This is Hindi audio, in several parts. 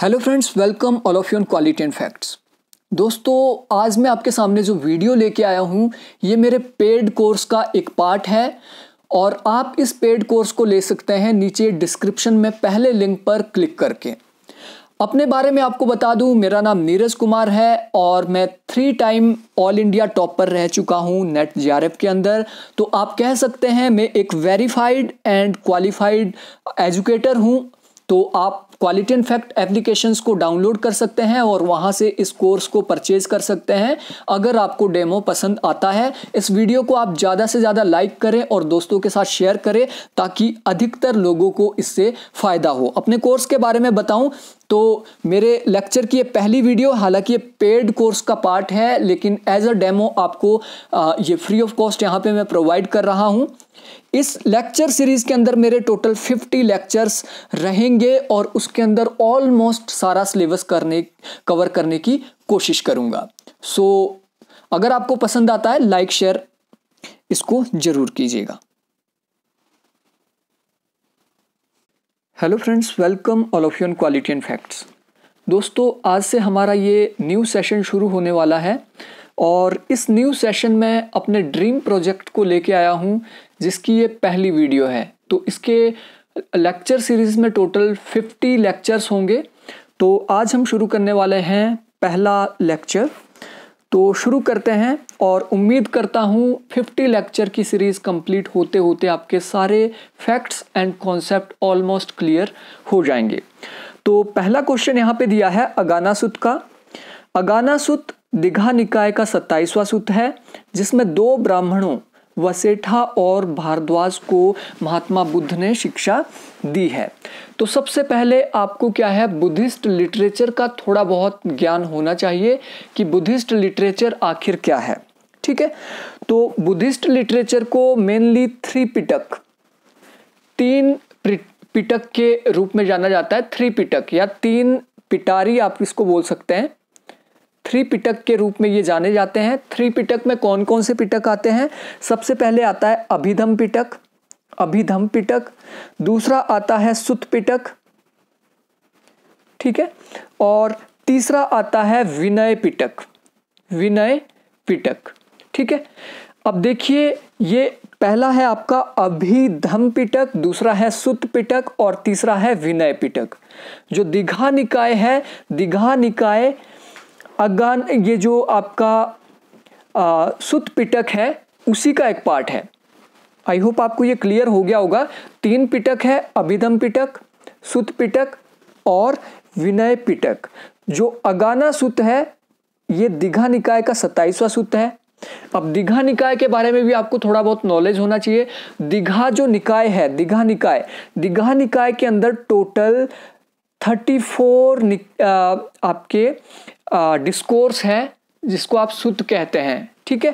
hello friends welcome all of you on quality and facts दोस्तों आज मैं आपके सामने जो वीडियो लेके आया हूँ ये मेरे पेड कोर्स का एक पार्ट है और आप इस पेड कोर्स को ले सकते हैं नीचे डिस्क्रिप्शन में पहले लिंक पर क्लिक करके अपने बारे में आपको बता दूं मेरा नाम नीरज कुमार है और मैं three time all India topper रह चुका हूं नेट जे के अंदर तो आप कह सकते हैं मैं एक वेरीफाइड एंड क्वालिफाइड एजुकेटर हूं तो आप क्वालिटी एंड फैक्ट एप्लीकेशन को डाउनलोड कर सकते हैं और वहाँ से इस कोर्स को परचेज कर सकते हैं अगर आपको डेमो पसंद आता है इस वीडियो को आप ज़्यादा से ज़्यादा लाइक करें और दोस्तों के साथ शेयर करें ताकि अधिकतर लोगों को इससे फ़ायदा हो अपने कोर्स के बारे में बताऊं तो मेरे लेक्चर की ये पहली वीडियो हालांकि ये पेड कोर्स का पार्ट है लेकिन एज अ डेमो आपको ये फ्री ऑफ कॉस्ट यहाँ पे मैं प्रोवाइड कर रहा हूँ इस लेक्चर सीरीज़ के अंदर मेरे टोटल 50 लेक्चर्स रहेंगे और उसके अंदर ऑलमोस्ट सारा सिलेबस करने कवर करने की कोशिश करूंगा सो so, अगर आपको पसंद आता है लाइक शेयर इसको ज़रूर कीजिएगा hello friends welcome all of you quality and facts दोस्तों आज से हमारा ये न्यू सेशन शुरू होने वाला है और इस न्यू सेशन में अपने ड्रीम प्रोजेक्ट को लेके आया हूँ जिसकी ये पहली वीडियो है तो इसके लेक्चर सीरीज़ में टोटल 50 लेक्चर्स होंगे तो आज हम शुरू करने वाले हैं पहला लेक्चर तो शुरू करते हैं और उम्मीद करता हूँ 50 लेक्चर की सीरीज़ कंप्लीट होते होते आपके सारे facts and concept almost clear हो जाएंगे तो पहला क्वेश्चन यहाँ पे दिया है अगाना सुत का अगाना सुत दिघा निकाय का सत्ताईसवां सुत है जिसमें दो ब्राह्मणों वसेठा और भारद्वाज को महात्मा बुद्ध ने शिक्षा दी है तो सबसे पहले आपको क्या है बुद्धिस्ट लिटरेचर का थोड़ा बहुत ज्ञान होना चाहिए कि बुद्धिस्ट लिटरेचर आखिर क्या है ठीक है तो बुद्धिस्ट लिटरेचर को मेनली थ्री पिटक तीन पिटक के रूप में जाना जाता है थ्री पिटक या तीन पिटारी आप इसको बोल सकते हैं थ्री पिटक के रूप में ये जाने जाते हैं थ्री पिटक में कौन कौन से पिटक आते हैं सबसे पहले आता है अभिधम पिटक अभिधम पिटक दूसरा आता है सुत पिटक ठीक है और तीसरा आता है विनय पिटक विनय पिटक ठीक है अब देखिए ये पहला है आपका अभिधम पिटक दूसरा है सुत पिटक और तीसरा है विनय पिटक जो दीघा निकाय है दीघा निकाय अगान ये जो आपका सुत पिटक है उसी का एक पार्ट है आई होप आपको ये क्लियर हो गया होगा तीन पिटक है अभिधम पिटक सुत पिटक और विनय पिटक जो अगाना सुत है ये दिघा निकाय का सत्ताईसवां सूत्र है अब दीघा निकाय के बारे में भी आपको थोड़ा बहुत नॉलेज होना चाहिए दीघा जो निकाय है दीघा निकाय दीघा निकाय के अंदर टोटल 34 फोर आपके डिस्कोर्स हैं जिसको आप सुत कहते हैं ठीक है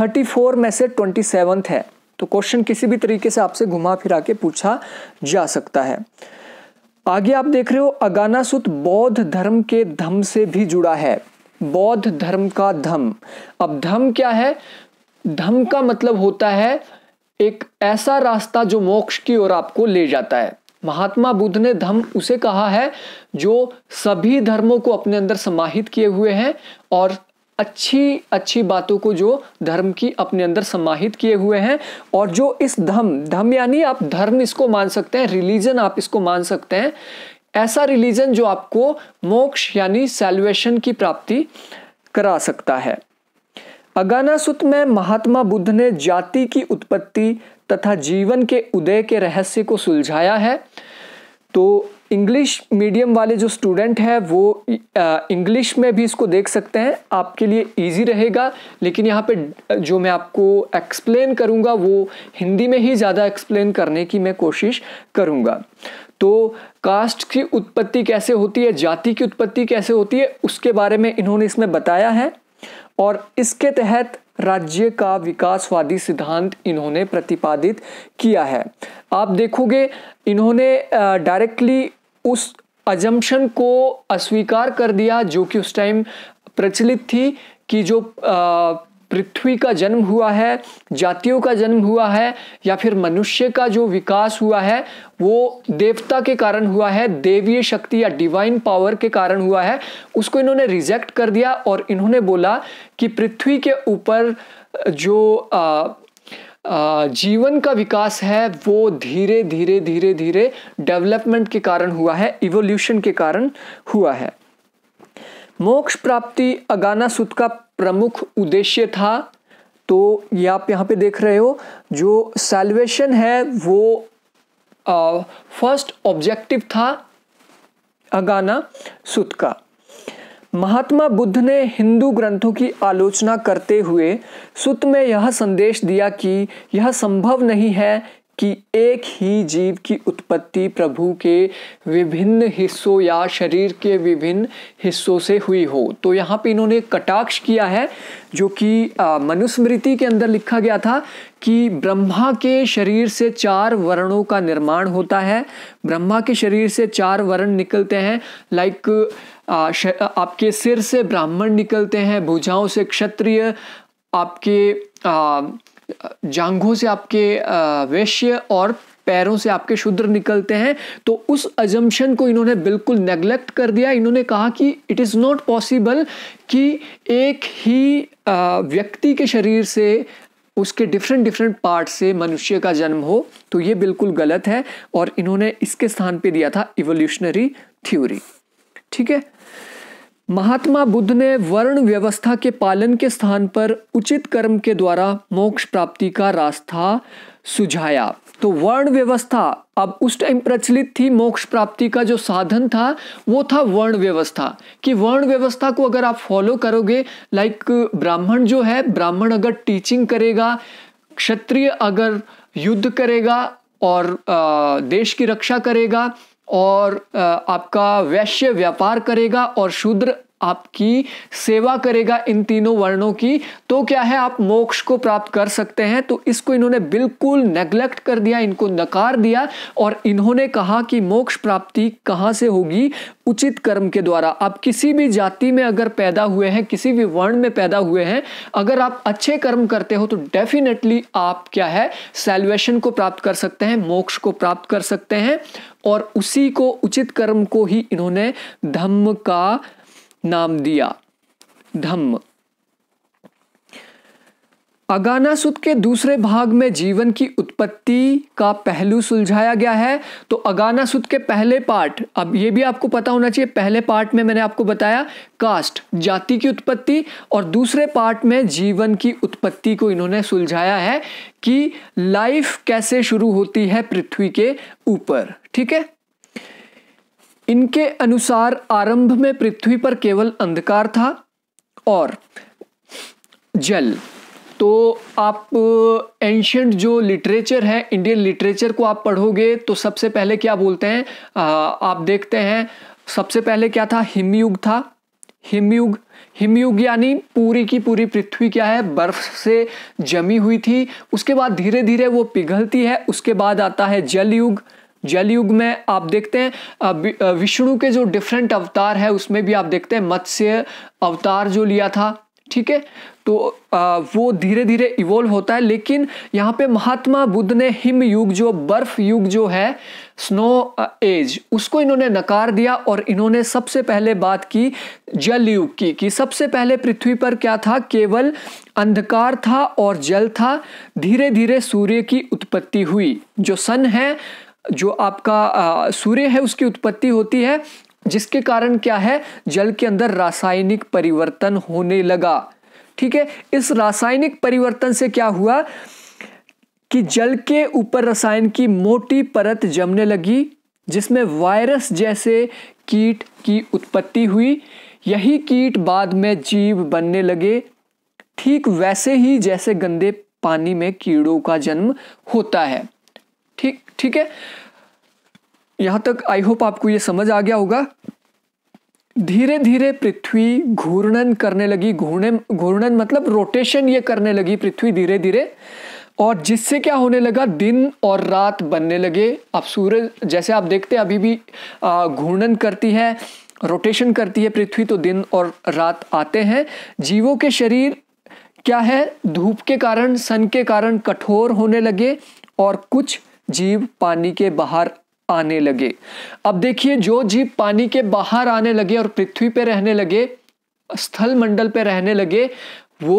थर्टी फोर में से ट्वेंटी सेवन्थ है तो क्वेश्चन किसी भी तरीके से आपसे घुमा फिरा के पूछा जा सकता है आगे आप देख रहे हो अगाना सुत बौद्ध धर्म के धम से भी जुड़ा है बौद्ध धर्म का धम अब धम क्या है धम का मतलब होता है एक ऐसा रास्ता जो मोक्ष की ओर आपको ले जाता है महात्मा बुद्ध ने धम्म उसे कहा है जो सभी धर्मों को अपने अंदर समाहित किए हुए हैं और अच्छी अच्छी बातों को जो धर्म की अपने अंदर समाहित किए हुए हैं और जो इस धम्म धम्म यानी आप धर्म इसको मान सकते हैं रिलीजन आप इसको मान सकते हैं ऐसा रिलीजन जो आपको मोक्ष यानी सेल्वेशन की प्राप्ति करा सकता है अगाना सुत में महात्मा बुद्ध ने जाति की उत्पत्ति तथा जीवन के उदय के रहस्य को सुलझाया है तो इंग्लिश मीडियम वाले जो स्टूडेंट हैं वो इंग्लिश में भी इसको देख सकते हैं आपके लिए इजी रहेगा लेकिन यहाँ पे जो मैं आपको एक्सप्लेन करूँगा वो हिंदी में ही ज़्यादा एक्सप्लेन करने की मैं कोशिश करूँगा तो कास्ट की उत्पत्ति कैसे होती है जाति की उत्पत्ति कैसे होती है उसके बारे में इन्होंने इसमें बताया है और इसके तहत राज्य का विकासवादी सिद्धांत इन्होंने प्रतिपादित किया है आप देखोगे इन्होंने डायरेक्टली उस अजम्पन को अस्वीकार कर दिया जो कि उस टाइम प्रचलित थी कि जो आ, पृथ्वी का जन्म हुआ है जातियों का जन्म हुआ है या फिर मनुष्य का जो विकास हुआ है वो देवता के कारण हुआ है देवीय शक्ति या डिवाइन पावर के कारण हुआ है उसको इन्होंने रिजेक्ट कर दिया और इन्होंने बोला कि पृथ्वी के ऊपर जो आ, जीवन का विकास है वो धीरे धीरे धीरे धीरे डेवलपमेंट के कारण हुआ है इवोल्यूशन के कारण हुआ है मोक्ष प्राप्ति अगाना सुत का प्रमुख उद्देश्य था तो ये आप यहाँ पे देख रहे हो जो सेल्वेशन है वो फर्स्ट ऑब्जेक्टिव था अगाना सुत का महात्मा बुद्ध ने हिंदू ग्रंथों की आलोचना करते हुए सुत में यह संदेश दिया कि यह संभव नहीं है कि एक ही जीव की उत्पत्ति प्रभु के विभिन्न हिस्सों या शरीर के विभिन्न हिस्सों से हुई हो तो यहाँ पे इन्होंने कटाक्ष किया है जो कि मनुस्मृति के अंदर लिखा गया था कि ब्रह्मा के शरीर से चार वर्णों का निर्माण होता है ब्रह्मा के शरीर से चार वर्ण निकलते हैं लाइक आपके सिर से ब्राह्मण निकलते हैं भुजाओं से क्षत्रिय आपके आ, जांघों से आपके वैश्य और पैरों से आपके शूद्र निकलते हैं तो उस अजम्पन को इन्होंने बिल्कुल नेग्लेक्ट कर दिया इन्होंने कहा कि इट इज़ नॉट पॉसिबल कि एक ही व्यक्ति के शरीर से उसके डिफरेंट डिफरेंट पार्ट से मनुष्य का जन्म हो तो ये बिल्कुल गलत है और इन्होंने इसके स्थान पे दिया था इवोल्यूशनरी थ्योरी ठीक है महात्मा बुद्ध ने वर्ण व्यवस्था के पालन के स्थान पर उचित कर्म के द्वारा मोक्ष प्राप्ति का रास्ता सुझाया तो वर्ण व्यवस्था अब उस टाइम प्रचलित थी मोक्ष प्राप्ति का जो साधन था वो था वर्ण व्यवस्था कि वर्ण व्यवस्था को अगर आप फॉलो करोगे लाइक ब्राह्मण जो है ब्राह्मण अगर टीचिंग करेगा क्षत्रिय अगर युद्ध करेगा और देश की रक्षा करेगा और आपका वैश्य व्यापार करेगा और शूद्र आपकी सेवा करेगा इन तीनों वर्णों की तो क्या है आप मोक्ष को प्राप्त कर सकते हैं तो इसको इन्होंने बिल्कुल नेग्लेक्ट कर दिया इनको नकार दिया और इन्होंने कहा कि मोक्ष प्राप्ति कहाँ से होगी उचित कर्म के द्वारा आप किसी भी जाति में अगर पैदा हुए हैं किसी भी वर्ण में पैदा हुए हैं अगर आप अच्छे कर्म करते हो तो डेफिनेटली आप क्या है सेल्वेशन को प्राप्त कर सकते हैं मोक्ष को प्राप्त कर सकते हैं और उसी को उचित कर्म को ही इन्होंने धम्म का नाम दिया धम्म अगाना सुत के दूसरे भाग में जीवन की उत्पत्ति का पहलू सुलझाया गया है तो अगाना सुत के पहले पार्ट अब ये भी आपको पता होना चाहिए पहले पार्ट में मैंने आपको बताया कास्ट जाति की उत्पत्ति और दूसरे पार्ट में जीवन की उत्पत्ति को इन्होंने सुलझाया है कि लाइफ कैसे शुरू होती है पृथ्वी के ऊपर ठीक है इनके अनुसार आरंभ में पृथ्वी पर केवल अंधकार था और जल तो आप एंशंट जो लिटरेचर है इंडियन लिटरेचर को आप पढ़ोगे तो सबसे पहले क्या बोलते हैं आ, आप देखते हैं सबसे पहले क्या था हिमयुग था हिमयुग हिमयुग यानी पूरी की पूरी पृथ्वी क्या है बर्फ से जमी हुई थी उसके बाद धीरे धीरे वो पिघलती है उसके बाद आता है जलयुग जलयुग में आप देखते हैं विष्णु के जो डिफरेंट अवतार है उसमें भी आप देखते हैं मत्स्य अवतार जो लिया था ठीक है तो आ, वो धीरे धीरे इवोल्व होता है लेकिन यहाँ पे महात्मा बुद्ध ने हिम युग जो बर्फ युग जो है स्नो एज उसको इन्होंने नकार दिया और इन्होंने सबसे पहले बात की जल युग की कि सबसे पहले पृथ्वी पर क्या था केवल अंधकार था और जल था धीरे धीरे सूर्य की उत्पत्ति हुई जो सन है जो आपका सूर्य है उसकी उत्पत्ति होती है जिसके कारण क्या है जल के अंदर रासायनिक परिवर्तन होने लगा ठीक है इस रासायनिक परिवर्तन से क्या हुआ कि जल के ऊपर रसायन की मोटी परत जमने लगी जिसमें वायरस जैसे कीट की उत्पत्ति हुई यही कीट बाद में जीव बनने लगे ठीक वैसे ही जैसे गंदे पानी में कीड़ों का जन्म होता है ठीक ठीक है यहाँ तक आई होप आपको ये समझ आ गया होगा धीरे धीरे पृथ्वी घूर्णन करने लगी घूर्णन घूर्णन मतलब रोटेशन ये करने लगी पृथ्वी धीरे धीरे और जिससे क्या होने लगा दिन और रात बनने लगे अब सूरज जैसे आप देखते हैं अभी भी घूर्णन करती है रोटेशन करती है पृथ्वी तो दिन और रात आते हैं जीवों के शरीर क्या है धूप के कारण सन के कारण कठोर होने लगे और कुछ जीव पानी के बाहर आने लगे अब देखिए जो जीव पानी के बाहर आने लगे और पृथ्वी पर रहने लगे स्थल मंडल पे रहने लगे वो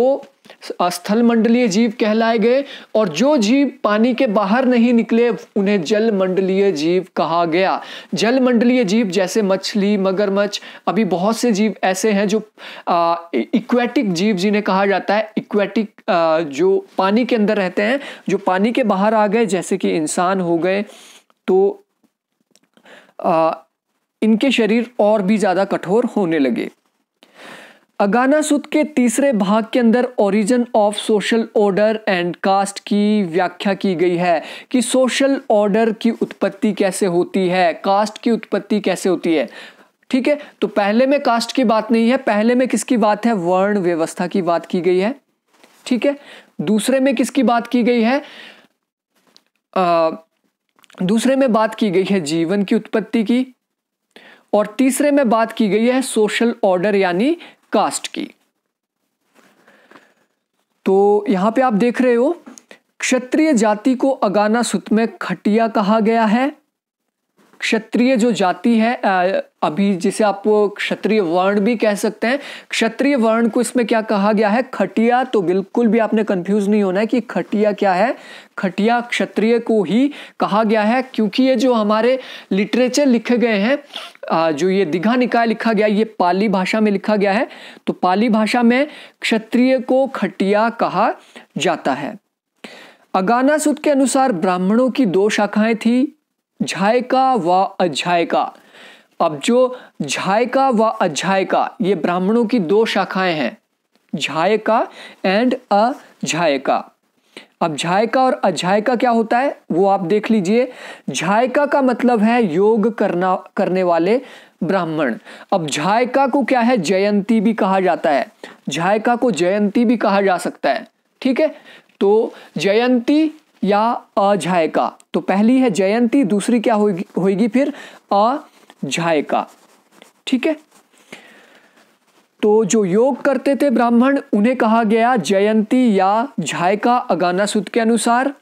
स्थल मंडलीय जीव कहलाए गए और जो जीव पानी के बाहर नहीं निकले उन्हें जल मंडलीय जीव कहा गया जल मंडलीय जीव जैसे मछली मगरमच्छ अभी बहुत से जीव ऐसे हैं जो इक्वेटिक जीव जिन्हें कहा जाता है इक्वेटिक जो पानी के अंदर रहते हैं जो पानी के बाहर आ गए जैसे कि इंसान हो गए तो आ, इनके शरीर और भी ज़्यादा कठोर होने लगे अगाना सुद के तीसरे भाग के अंदर origin of social order and caste की व्याख्या की गई है कि सोशल ऑर्डर की उत्पत्ति कैसे होती है कास्ट की उत्पत्ति कैसे होती है ठीक है तो पहले में कास्ट की बात नहीं है पहले में किसकी बात है वर्ण व्यवस्था की बात की गई है ठीक है दूसरे में किसकी बात की गई है आ, दूसरे में बात की गई है जीवन की उत्पत्ति की और तीसरे में बात की गई है सोशल ऑर्डर यानी कास्ट की तो यहां पे आप देख रहे हो क्षत्रिय जाति को अगाना सुत में खटिया कहा गया है क्षत्रिय जो जाति है अभी जिसे आप क्षत्रिय वर्ण भी कह सकते हैं क्षत्रिय वर्ण को इसमें क्या कहा गया है खटिया तो बिल्कुल भी आपने कंफ्यूज नहीं होना है कि खटिया क्या है खटिया क्षत्रिय को ही कहा गया है क्योंकि ये जो हमारे लिटरेचर लिखे गए हैं जो ये दिघा निकाय लिखा गया ये पाली भाषा में लिखा गया है तो पाली भाषा में क्षत्रिय को खटिया कहा जाता है अगाना सुद के अनुसार ब्राह्मणों की दो शाखाएं थी झायका व अझायका अब जो झायका व अझायका ये ब्राह्मणों की दो शाखाएं हैं झायका एंड अझायका अब झायका और अझायका क्या होता है वो आप देख लीजिए झायका का मतलब है योग करना करने वाले ब्राह्मण अब झायका को क्या है जयंती भी कहा जाता है झायका को जयंती भी कहा जा सकता है ठीक है तो जयंती या अझायका तो पहली है जयंती दूसरी क्या होगी होगी फिर अझायका ठीक है तो जो योग करते थे ब्राह्मण उन्हें कहा गया जयंती या झायका अगाना सूत्र के अनुसार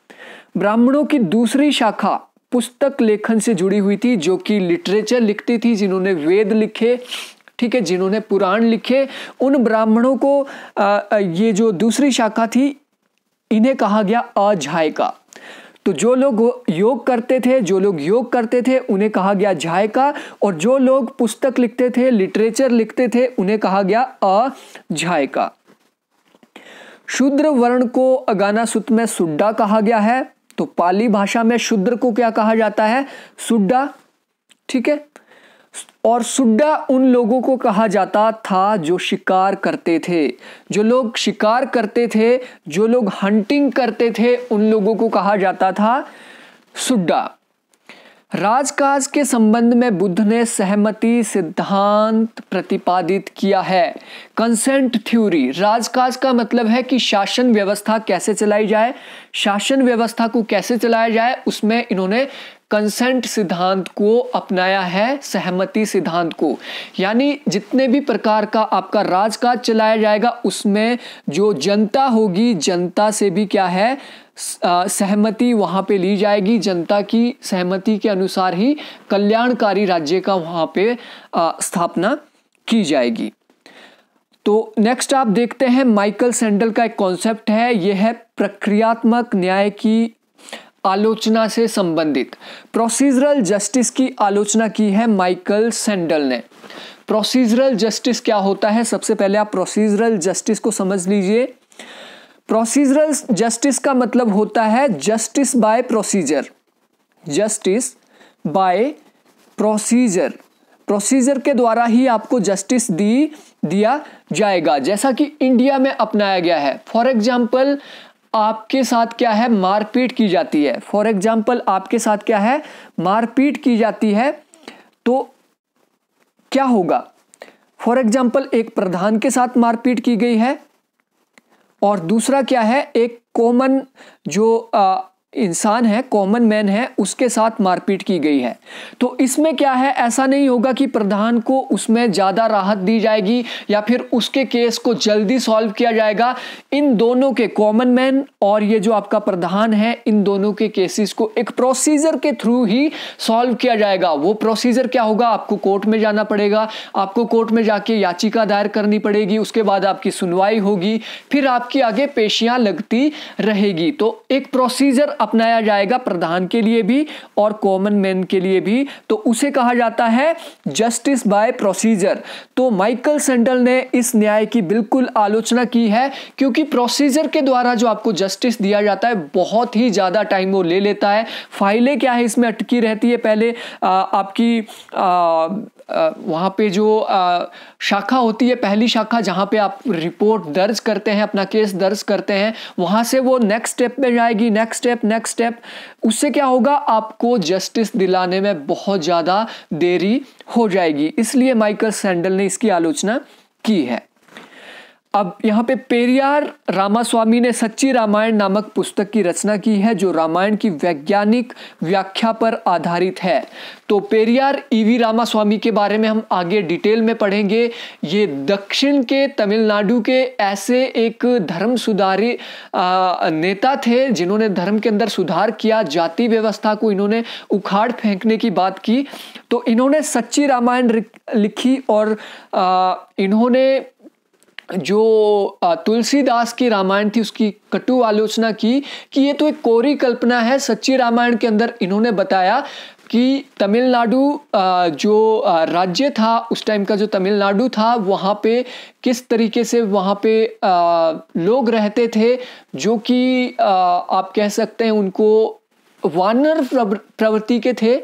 ब्राह्मणों की दूसरी शाखा पुस्तक लेखन से जुड़ी हुई थी जो कि लिटरेचर लिखती थी जिन्होंने वेद लिखे ठीक है जिन्होंने पुराण लिखे उन ब्राह्मणों को ये जो दूसरी शाखा थी इन्हें कहा गया अझायका तो जो लोग योग करते थे जो लोग योग करते थे उन्हें कहा गया झायका और जो लोग पुस्तक लिखते थे लिटरेचर लिखते थे उन्हें कहा गया अ शूद्र वर्ण को अगाना सूत्र में सुड्डा कहा गया है तो पाली भाषा में शूद्र को क्या कहा जाता है सुड्डा ठीक है और सुड्डा उन लोगों को कहा जाता था जो शिकार करते थे जो लोग शिकार करते थे जो लोग हंटिंग करते थे उन लोगों को कहा जाता था सुड्डा राजकाज के संबंध में बुद्ध ने सहमति सिद्धांत प्रतिपादित किया है कंसेंट थ्योरी राजकाज का मतलब है कि शासन व्यवस्था कैसे चलाई जाए शासन व्यवस्था को कैसे चलाया जाए उसमें इन्होंने कंसेंट सिद्धांत को अपनाया है सहमति सिद्धांत को यानी जितने भी प्रकार का आपका राजकाज चलाया जाएगा उसमें जो जनता होगी जनता से भी क्या है सहमति वहाँ पे ली जाएगी जनता की सहमति के अनुसार ही कल्याणकारी राज्य का वहाँ पे स्थापना की जाएगी तो नेक्स्ट आप देखते हैं माइकल सेंडल का एक कॉन्सेप्ट है यह है प्रक्रियात्मक न्याय की आलोचना से संबंधित प्रोसीजरल जस्टिस की आलोचना की है माइकल सेंडल ने प्रोसीजरल जस्टिस क्या होता है सबसे पहले आप प्रोसीजरल जस्टिस को समझ लीजिए प्रोसीजरल जस्टिस का मतलब होता है justice by procedure justice by procedure procedure के द्वारा ही आपको जस्टिस दी दिया जाएगा जैसा कि इंडिया में अपनाया गया है फॉर एग्जाम्पल आपके साथ क्या है मारपीट की जाती है फॉर एग्जाम्पल आपके साथ क्या है मारपीट की जाती है तो क्या होगा फॉर एग्जाम्पल एक प्रधान के साथ मारपीट की गई है और दूसरा क्या है एक कॉमन जो इंसान है कॉमन मैन है उसके साथ मारपीट की गई है तो इसमें क्या है ऐसा नहीं होगा कि प्रधान को उसमें ज़्यादा राहत दी जाएगी या फिर उसके केस को जल्दी सॉल्व किया जाएगा इन दोनों के कॉमन मैन और ये जो आपका प्रधान है इन दोनों के केसेस को एक प्रोसीजर के थ्रू ही सॉल्व किया जाएगा वो प्रोसीजर क्या होगा आपको कोर्ट में जाना पड़ेगा आपको कोर्ट में जाके याचिका दायर करनी पड़ेगी उसके बाद आपकी सुनवाई होगी फिर आपकी आगे पेशियाँ लगती रहेगी तो एक प्रोसीजर अपनाया जाएगा प्रधान के लिए भी और कॉमन मैन के लिए भी तो उसे कहा जाता है जस्टिस बाय प्रोसीजर तो माइकल सेंडल ने इस न्याय की बिल्कुल आलोचना की है क्योंकि प्रोसीजर के द्वारा जो आपको जस्टिस दिया जाता है बहुत ही ज़्यादा टाइम वो ले लेता है फाइलें क्या है इसमें अटकी रहती है पहले आ, आपकी आ, वहाँ पे जो शाखा होती है पहली शाखा जहाँ पे आप रिपोर्ट दर्ज करते हैं अपना केस दर्ज करते हैं वहाँ से वो नेक्स्ट स्टेप में जाएगी नेक्स्ट स्टेप नेक्स्ट स्टेप उससे क्या होगा आपको जस्टिस दिलाने में बहुत ज़्यादा देरी हो जाएगी इसलिए माइकल सैंडल ने इसकी आलोचना की है अब यहाँ पे पेरियार रामास्वामी ने सच्ची रामायण नामक पुस्तक की रचना की है जो रामायण की वैज्ञानिक व्याख्या पर आधारित है तो पेरियार ईवी e रामास्वामी के बारे में हम आगे डिटेल में पढ़ेंगे ये दक्षिण के तमिलनाडु के ऐसे एक धर्म सुधारी नेता थे जिन्होंने धर्म के अंदर सुधार किया जाति व्यवस्था को इन्होंने उखाड़ फेंकने की बात की तो इन्होंने सच्ची रामायण लिखी और आ, इन्होंने जो तुलसीदास की रामायण थी उसकी कटु आलोचना की कि ये तो एक कोरी कल्पना है सच्ची रामायण के अंदर इन्होंने बताया कि तमिलनाडु जो राज्य था उस टाइम का जो तमिलनाडु था वहाँ पे किस तरीके से वहाँ पे लोग रहते थे जो कि आप कह सकते हैं उनको वानर प्रवृत्ति के थे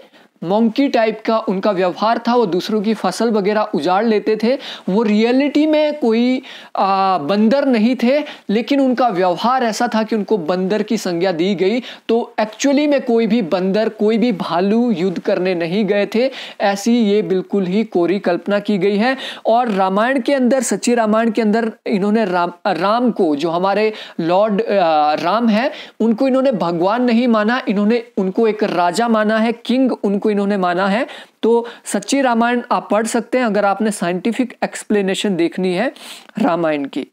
मंकी टाइप का उनका व्यवहार था वो दूसरों की फसल वगैरह उजाड़ लेते थे वो रियलिटी में कोई आ, बंदर नहीं थे लेकिन उनका व्यवहार ऐसा था कि उनको बंदर की संज्ञा दी गई तो एक्चुअली में कोई भी बंदर कोई भी भालू युद्ध करने नहीं गए थे ऐसी ये बिल्कुल ही कोरी कल्पना की गई है और रामायण के अंदर सच्ची रामायण के अंदर इन्होंने राम राम को जो हमारे लॉर्ड राम है उनको इन्होंने भगवान नहीं माना इन्होंने उनको एक राजा माना है किंग उनको इन्होंने माना है तो सच्ची रामायण आप पढ़ सकते हैं अगर आपने साइंटिफिक एक्सप्लेनेशन देखनी है रामायण की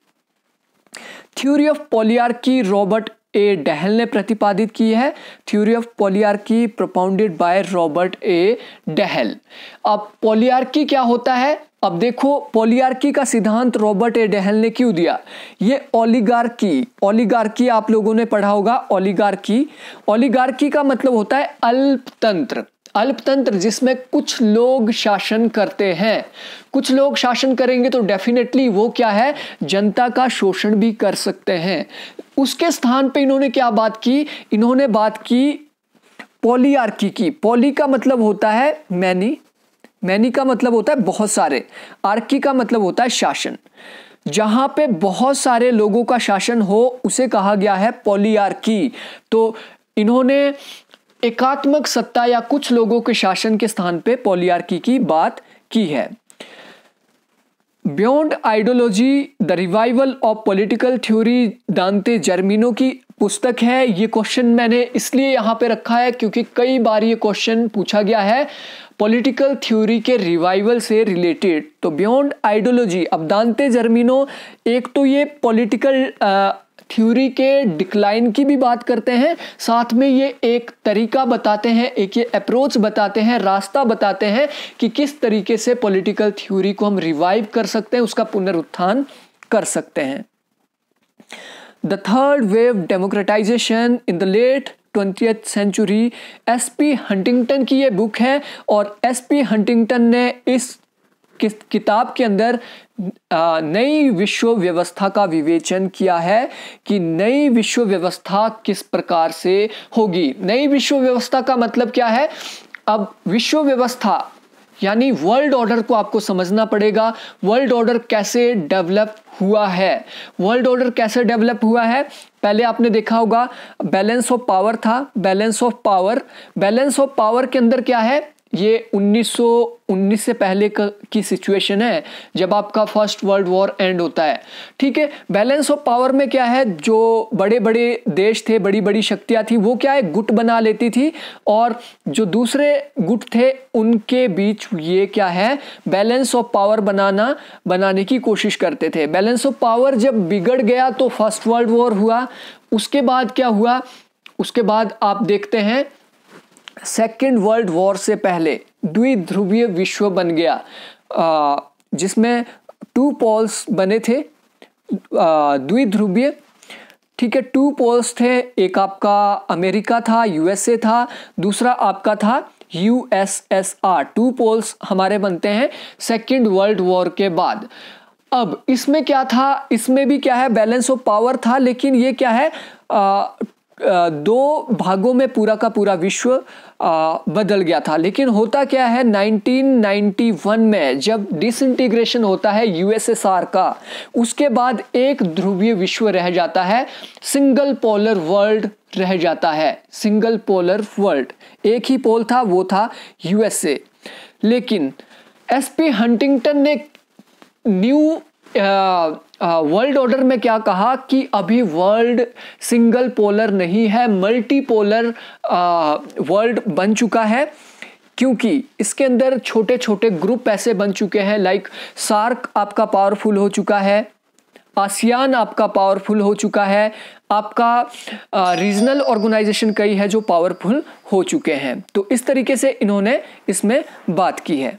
थ्योरी ऑफ पोलियार की रॉबर्ट ए डहल ने प्रतिपादित की है theory of polyarchy propounded by Robert A Dahl अब पोलियार्की क्या होता है अब देखो पोलियार्की का सिद्धांत रॉबर्ट ए डहल ने क्यों दिया ये ओलिगार्की ओलिगार्की आप लोगों ने पढ़ा होगा ओलिगार्की ओलिगार्की का मतलब होता है अल्पतंत्र अल्पतंत्र जिसमें कुछ लोग शासन करते हैं कुछ लोग शासन करेंगे तो डेफिनेटली वो क्या है जनता का शोषण भी कर सकते हैं उसके स्थान पे इन्होंने क्या बात की इन्होंने बात की पोलियार्की की पॉली का मतलब होता है मैनी मैनी का मतलब होता है बहुत सारे आर्की का मतलब होता है शासन जहां पे बहुत सारे लोगों का शासन हो उसे कहा गया है पोलियार्की तो इन्होंने एकात्मक सत्ता या कुछ लोगों के शासन के स्थान पे पोलियार्की की बात की है beyond ideology the revival of political theory Dante Germino की पुस्तक है ये क्वेश्चन मैंने इसलिए यहाँ पे रखा है क्योंकि कई बार ये क्वेश्चन पूछा गया है पॉलिटिकल थ्योरी के रिवाइवल से रिलेटेड तो बियॉन्ड आइडियोलॉजी अब दानते जर्मिनो एक तो ये पॉलिटिकल थ्योरी के डिक्लाइन की भी बात करते हैं साथ में ये एक तरीका बताते हैं एक ये अप्रोच बताते हैं रास्ता बताते हैं कि किस तरीके से पॉलिटिकल थ्योरी को हम रिवाइव कर सकते हैं उसका पुनरुत्थान कर सकते हैं the third wave democratization in the late twentieth century S P Huntington की ये बुक है और एस पी हंटिंगटन ने इस किताब के अंदर नई विश्व व्यवस्था का विवेचन किया है कि नई विश्व व्यवस्था किस प्रकार से होगी नई विश्व व्यवस्था का मतलब क्या है अब विश्व व्यवस्था यानी वर्ल्ड ऑर्डर को आपको समझना पड़ेगा वर्ल्ड ऑर्डर कैसे डेवलप हुआ है वर्ल्ड ऑर्डर कैसे डेवलप हुआ है पहले आपने देखा होगा बैलेंस ऑफ पावर था balance of power balance of power के अंदर क्या है ये 1919 से पहले की सिचुएशन है जब आपका फर्स्ट वर्ल्ड वॉर एंड होता है ठीक है बैलेंस ऑफ पावर में क्या है जो बड़े बड़े देश थे बड़ी बड़ी शक्तियाँ थी वो क्या है गुट बना लेती थी और जो दूसरे गुट थे उनके बीच ये क्या है बैलेंस ऑफ पावर बनाना बनाने की कोशिश करते थे बैलेंस ऑफ पावर जब बिगड़ गया तो फर्स्ट वर्ल्ड वॉर हुआ उसके बाद क्या हुआ उसके बाद आप देखते हैं सेकेंड वर्ल्ड वॉर से पहले द्विध्रुवीय विश्व बन गया जिसमें टू पोल्स बने थे द्विध्रुवीय ठीक है टू पोल्स थे एक आपका अमेरिका था यूएसए था दूसरा आपका था यूएसएसआर टू पोल्स हमारे बनते हैं सेकेंड वर्ल्ड वॉर के बाद अब इसमें क्या था इसमें भी क्या है बैलेंस ऑफ पावर था लेकिन ये क्या है दो भागों में पूरा का पूरा विश्व बदल गया था लेकिन होता क्या है 1991 में जब डिसइंटीग्रेशन होता है यूएसएसआर का उसके बाद एक ध्रुवीय विश्व रह जाता है सिंगल पोलर वर्ल्ड रह जाता है सिंगल पोलर वर्ल्ड एक ही पोल था वो था यूएसए लेकिन एसपी हंटिंगटन ने न्यू वर्ल्ड ऑर्डर में क्या कहा कि अभी वर्ल्ड सिंगल पोलर नहीं है मल्टी पोलर वर्ल्ड बन चुका है क्योंकि इसके अंदर छोटे छोटे ग्रुप ऐसे बन चुके हैं लाइक सार्क आपका पावरफुल हो चुका है आसियान आपका पावरफुल हो चुका है आपका रीजनल ऑर्गेनाइजेशन कई है जो पावरफुल हो चुके हैं तो इस तरीके से इन्होंने इसमें बात की है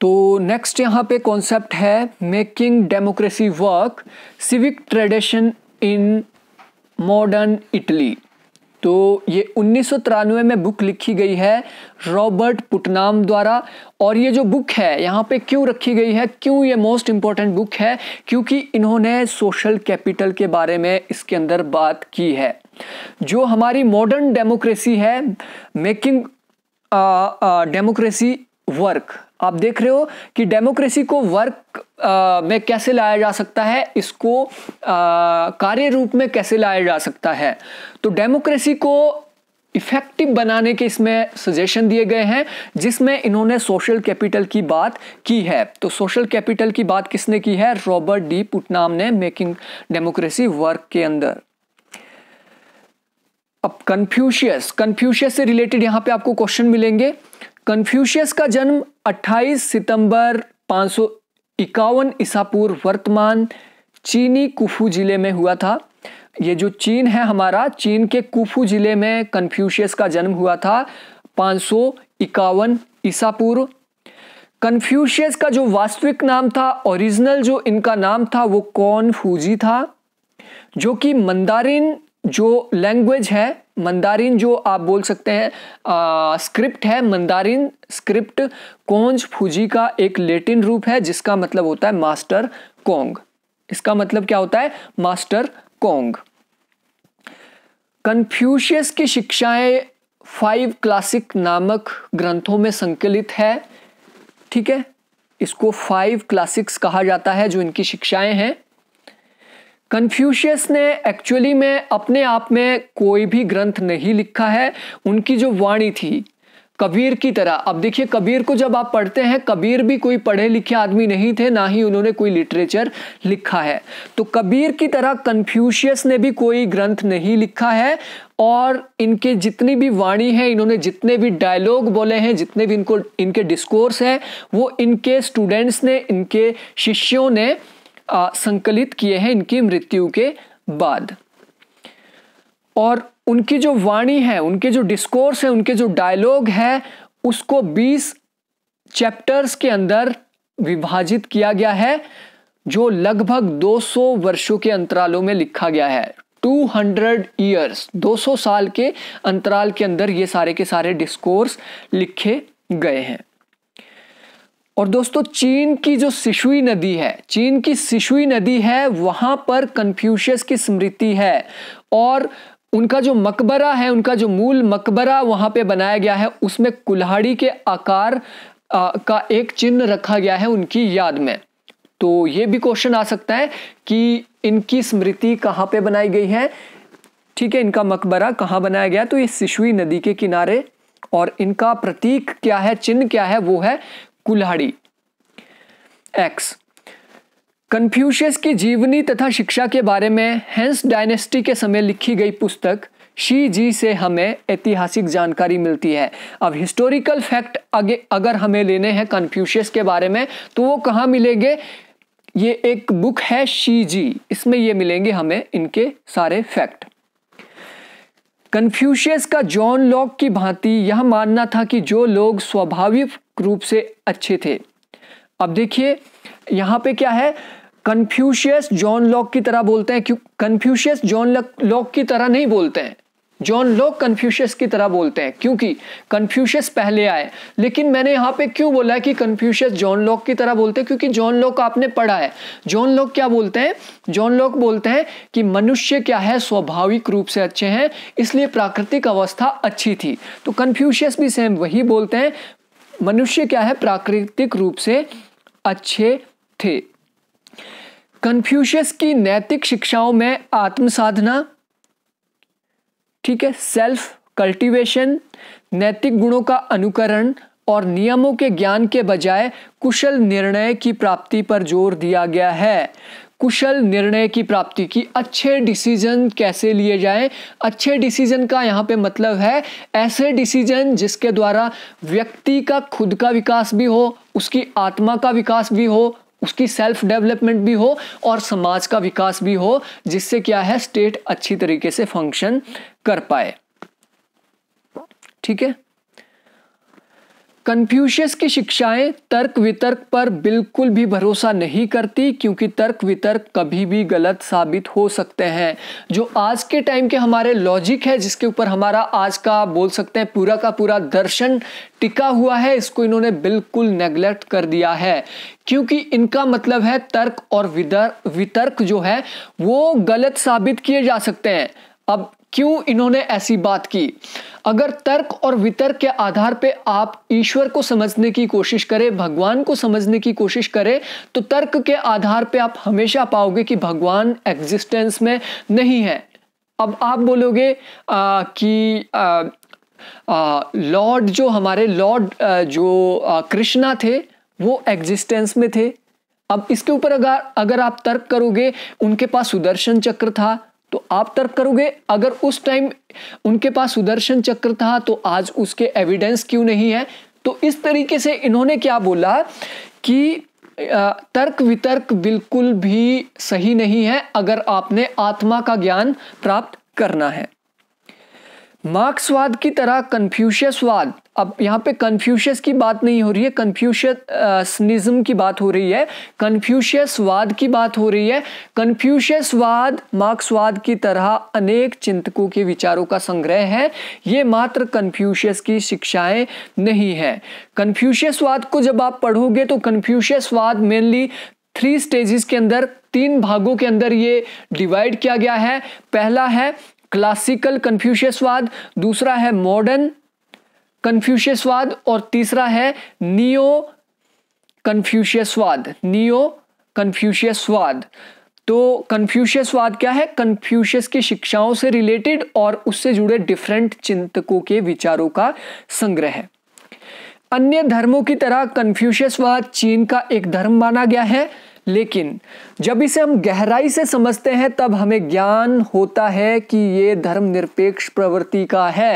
तो नेक्स्ट यहाँ पे कॉन्सेप्ट है making democracy work civic tradition in modern Italy तो ये उन्नीस में बुक लिखी गई है रॉबर्ट पुटनाम द्वारा और ये जो बुक है यहाँ पे क्यों रखी गई है क्यों ये मोस्ट इम्पॉर्टेंट बुक है क्योंकि इन्होंने सोशल कैपिटल के बारे में इसके अंदर बात की है जो हमारी मॉडर्न डेमोक्रेसी है मेकिंग डेमोक्रेसी वर्क आप देख रहे हो कि डेमोक्रेसी को वर्क आ, में कैसे लाया जा सकता है इसको कार्य रूप में कैसे लाया जा सकता है तो डेमोक्रेसी को इफेक्टिव बनाने के इसमें सजेशन दिए गए हैं जिसमें इन्होंने सोशल कैपिटल की बात की है तो सोशल कैपिटल की बात किसने की है रॉबर्ट डी पुटनाम ने मेकिंग डेमोक्रेसी वर्क के अंदर अब कन्फ्यूशियस कन्फ्यूशियस से रिलेटेड यहां पे आपको क्वेश्चन मिलेंगे कन्फ्यूशियस का जन्म 28 सितंबर पाँच सौ इक्यावन ईसापूर्व वर्तमान चीनी कुफू ज़िले में हुआ था ये जो चीन है हमारा चीन के कुफू ज़िले में कन्फ्यूशियस का जन्म हुआ था पाँच सौ इक्यावन ईसा पूर्व कन्फ्यूशियस का जो वास्तविक नाम था ओरिजिनल जो इनका नाम था वो कौन फूजी था जो कि मंदारिन जो लैंग्वेज है मंदारिन जो आप बोल सकते हैं स्क्रिप्ट है मंदारिन स्क्रिप्ट कोंज फूजी का एक लेटिन रूप है जिसका मतलब होता है मास्टर कोंग इसका मतलब क्या होता है मास्टर कोंग कन्फ्यूशियस की शिक्षाएं फाइव क्लासिक नामक ग्रंथों में संकलित है ठीक है इसको फाइव क्लासिक्स कहा जाता है जो इनकी शिक्षाएं हैं कन्फ्यूशियस ने एक्चुअली में अपने आप में कोई भी ग्रंथ नहीं लिखा है उनकी जो वाणी थी कबीर की तरह अब देखिए कबीर को जब आप पढ़ते हैं कबीर भी कोई पढ़े लिखे आदमी नहीं थे ना ही उन्होंने कोई लिटरेचर लिखा है तो कबीर की तरह कन्फ्यूशियस ने भी कोई ग्रंथ नहीं लिखा है और इनके जितनी भी वाणी है इन्होंने जितने भी डायलॉग बोले हैं जितने भी इनको इनके डिस्कोर्स हैं वो इनके स्टूडेंट्स ने इनके शिष्यों ने संकलित किए हैं इनकी मृत्यु के बाद और उनकी जो वाणी है उनके जो डिस्कोर्स है उनके जो डायलॉग है उसको 20 चैप्टर्स के अंदर विभाजित किया गया है जो लगभग 200 वर्षों के अंतरालों में लिखा गया है 200 ईयर्स दो साल के अंतराल के अंदर ये सारे के सारे डिस्कोर्स लिखे गए हैं और दोस्तों चीन की जो सिशुई नदी है चीन की सिशुई नदी है वहां पर कन्फ्यूशियस की स्मृति है और उनका जो मकबरा है उनका जो मूल मकबरा वहां पे बनाया गया है उसमें कुल्हाड़ी के आकार आ, का एक चिन्ह रखा गया है उनकी याद में तो ये भी क्वेश्चन आ सकता है कि इनकी स्मृति कहाँ पे बनाई गई है ठीक है इनका मकबरा कहाँ बनाया गया तो ये सिशुई नदी के किनारे और इनका प्रतीक क्या है चिन्ह क्या है वो है कुल्हाड़ी एक्स कन्फ्यूशियस की जीवनी तथा शिक्षा के बारे में हेंस डायनेस्टी के समय लिखी गई पुस्तक शी जी से हमें ऐतिहासिक जानकारी मिलती है अब हिस्टोरिकल फैक्ट आगे अगर हमें लेने हैं कन्फ्यूशियस के बारे में तो वो कहाँ मिलेंगे ये एक बुक है शी जी इसमें ये मिलेंगे हमें इनके सारे फैक्ट कन्फ्यूशियस का जॉन लॉक की भांति यह मानना था कि जो लोग स्वाभाविक रूप से अच्छे थे अब देखिए यहाँ पे क्या है कन्फ्यूशियस जॉन लॉक की तरह बोलते हैं क्यों कन्फ्यूशियस जॉन लॉक की तरह नहीं बोलते हैं जॉन लोग कन्फ्यूशियस की तरह बोलते हैं क्योंकि कन्फ्यूशियस पहले आए लेकिन मैंने यहाँ पे क्यों बोला कि कन्फ्यूशियस जॉन लोग की तरह बोलते हैं क्योंकि जॉन लोग आपने पढ़ा है जॉन लोग क्या बोलते हैं जॉन लोग बोलते हैं कि मनुष्य क्या है स्वाभाविक रूप से अच्छे हैं इसलिए प्राकृतिक अवस्था अच्छी थी तो कन्फ्यूशियस भी सेम वही बोलते हैं मनुष्य क्या है प्राकृतिक रूप से अच्छे थे कन्फ्यूशियस की नैतिक शिक्षाओं में आत्म साधना ठीक है सेल्फ कल्टीवेशन नैतिक गुणों का अनुकरण और नियमों के ज्ञान के बजाय कुशल निर्णय की प्राप्ति पर जोर दिया गया है कुशल निर्णय की प्राप्ति की अच्छे डिसीजन कैसे लिए जाएं अच्छे डिसीजन का यहाँ पे मतलब है ऐसे डिसीजन जिसके द्वारा व्यक्ति का खुद का विकास भी हो उसकी आत्मा का विकास भी हो उसकी सेल्फ डेवलपमेंट भी हो और समाज का विकास भी हो जिससे क्या है स्टेट अच्छी तरीके से फंक्शन कर पाए ठीक है कन्फ्यूशियस की शिक्षाएं तर्क वितर्क पर बिल्कुल भी भरोसा नहीं करती क्योंकि तर्क वितर्क कभी भी गलत साबित हो सकते हैं जो आज के टाइम के हमारे लॉजिक है जिसके ऊपर हमारा आज का बोल सकते हैं पूरा का पूरा दर्शन टिका हुआ है इसको इन्होंने बिल्कुल नेग्लेक्ट कर दिया है क्योंकि इनका मतलब है तर्क और वितर्क जो है वो गलत साबित किए जा सकते हैं अब क्यों इन्होंने ऐसी बात की अगर तर्क और वितर्क के आधार पे आप ईश्वर को समझने की कोशिश करें भगवान को समझने की कोशिश करें तो तर्क के आधार पे आप हमेशा पाओगे कि भगवान एग्जिस्टेंस में नहीं है अब आप बोलोगे आ, कि लॉर्ड जो हमारे लॉर्ड जो कृष्णा थे वो एग्जिस्टेंस में थे अब इसके ऊपर अगर अगर आप तर्क करोगे उनके पास सुदर्शन चक्र था तो आप तर्क करोगे अगर उस टाइम उनके पास सुदर्शन चक्र था तो आज उसके एविडेंस क्यों नहीं है तो इस तरीके से इन्होंने क्या बोला कि तर्क वितर्क बिल्कुल भी सही नहीं है अगर आपने आत्मा का ज्ञान प्राप्त करना है मार्क्सवाद की तरह कन्फ्यूशियसवाद अब यहाँ पे कन्फ्यूशियस की बात नहीं हो रही है कन्फ्यूशनिज्म की बात हो रही है कन्फ्यूशियसवाद की बात हो रही है कन्फ्यूशियसवाद मार्क्सवाद की तरह अनेक चिंतकों के विचारों का संग्रह है ये मात्र कन्फ्यूशियस की शिक्षाएं नहीं है कन्फ्यूशियसवाद को जब आप पढ़ोगे तो कन्फ्यूशियसवाद मेनली थ्री स्टेजेस के अंदर तीन भागों के अंदर ये डिवाइड किया गया है पहला है क्लासिकल कन्फ्यूशियसवाद दूसरा है मॉडर्न कन्फ्यूशियसवाद और तीसरा है नियो कन्फ्यूशियसवाद नियो कन्फ्यूशियसवाद तो कन्फ्यूशियसवाद क्या है कन्फ्यूशियस की शिक्षाओं से रिलेटेड और उससे जुड़े डिफरेंट चिंतकों के विचारों का संग्रह है अन्य धर्मों की तरह कन्फ्यूशियसवाद चीन का एक धर्म माना गया है लेकिन जब इसे हम गहराई से समझते हैं तब हमें ज्ञान होता है कि ये धर्मनिरपेक्ष प्रवृत्ति का है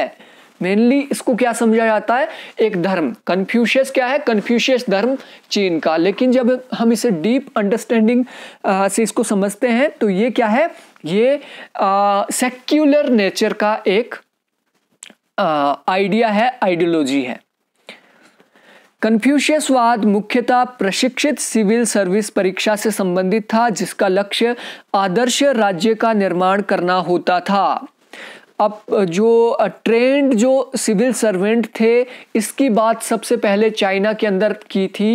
मेनली इसको क्या समझा जाता है एक धर्म कन्फ्यूशियस क्या है कन्फ्यूशियस धर्म चीन का लेकिन जब हम इसे डीप अंडरस्टैंडिंग से इसको समझते हैं तो ये क्या है ये सेक्युलर नेचर का एक आइडिया है आइडियोलॉजी है कन्फ्यूशियसवाद मुख्यतः प्रशिक्षित सिविल सर्विस परीक्षा से संबंधित था जिसका लक्ष्य आदर्श राज्य का निर्माण करना होता था अब जो ट्रेंड जो सिविल सर्वेंट थे इसकी बात सबसे पहले चाइना के अंदर की थी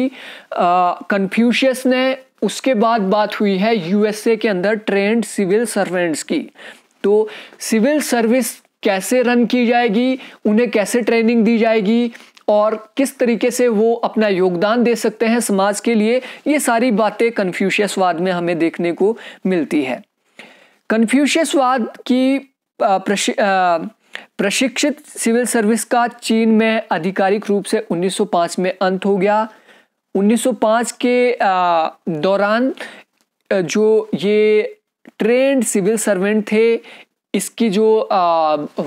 कन्फ्यूशियस ने उसके बाद बात हुई है यूएसए के अंदर ट्रेंड सिविल सर्वेंट्स की तो सिविल सर्विस कैसे रन की जाएगी उन्हें कैसे ट्रेनिंग दी जाएगी और किस तरीके से वो अपना योगदान दे सकते हैं समाज के लिए ये सारी बातें कन्फ्यूशियसवाद में हमें देखने को मिलती है कन्फ्यूशियसवाद की प्रशिक्षित सिविल सर्विस का चीन में आधिकारिक रूप से 1905 में अंत हो गया 1905 के दौरान जो ये ट्रेंड सिविल सर्वेंट थे इसकी जो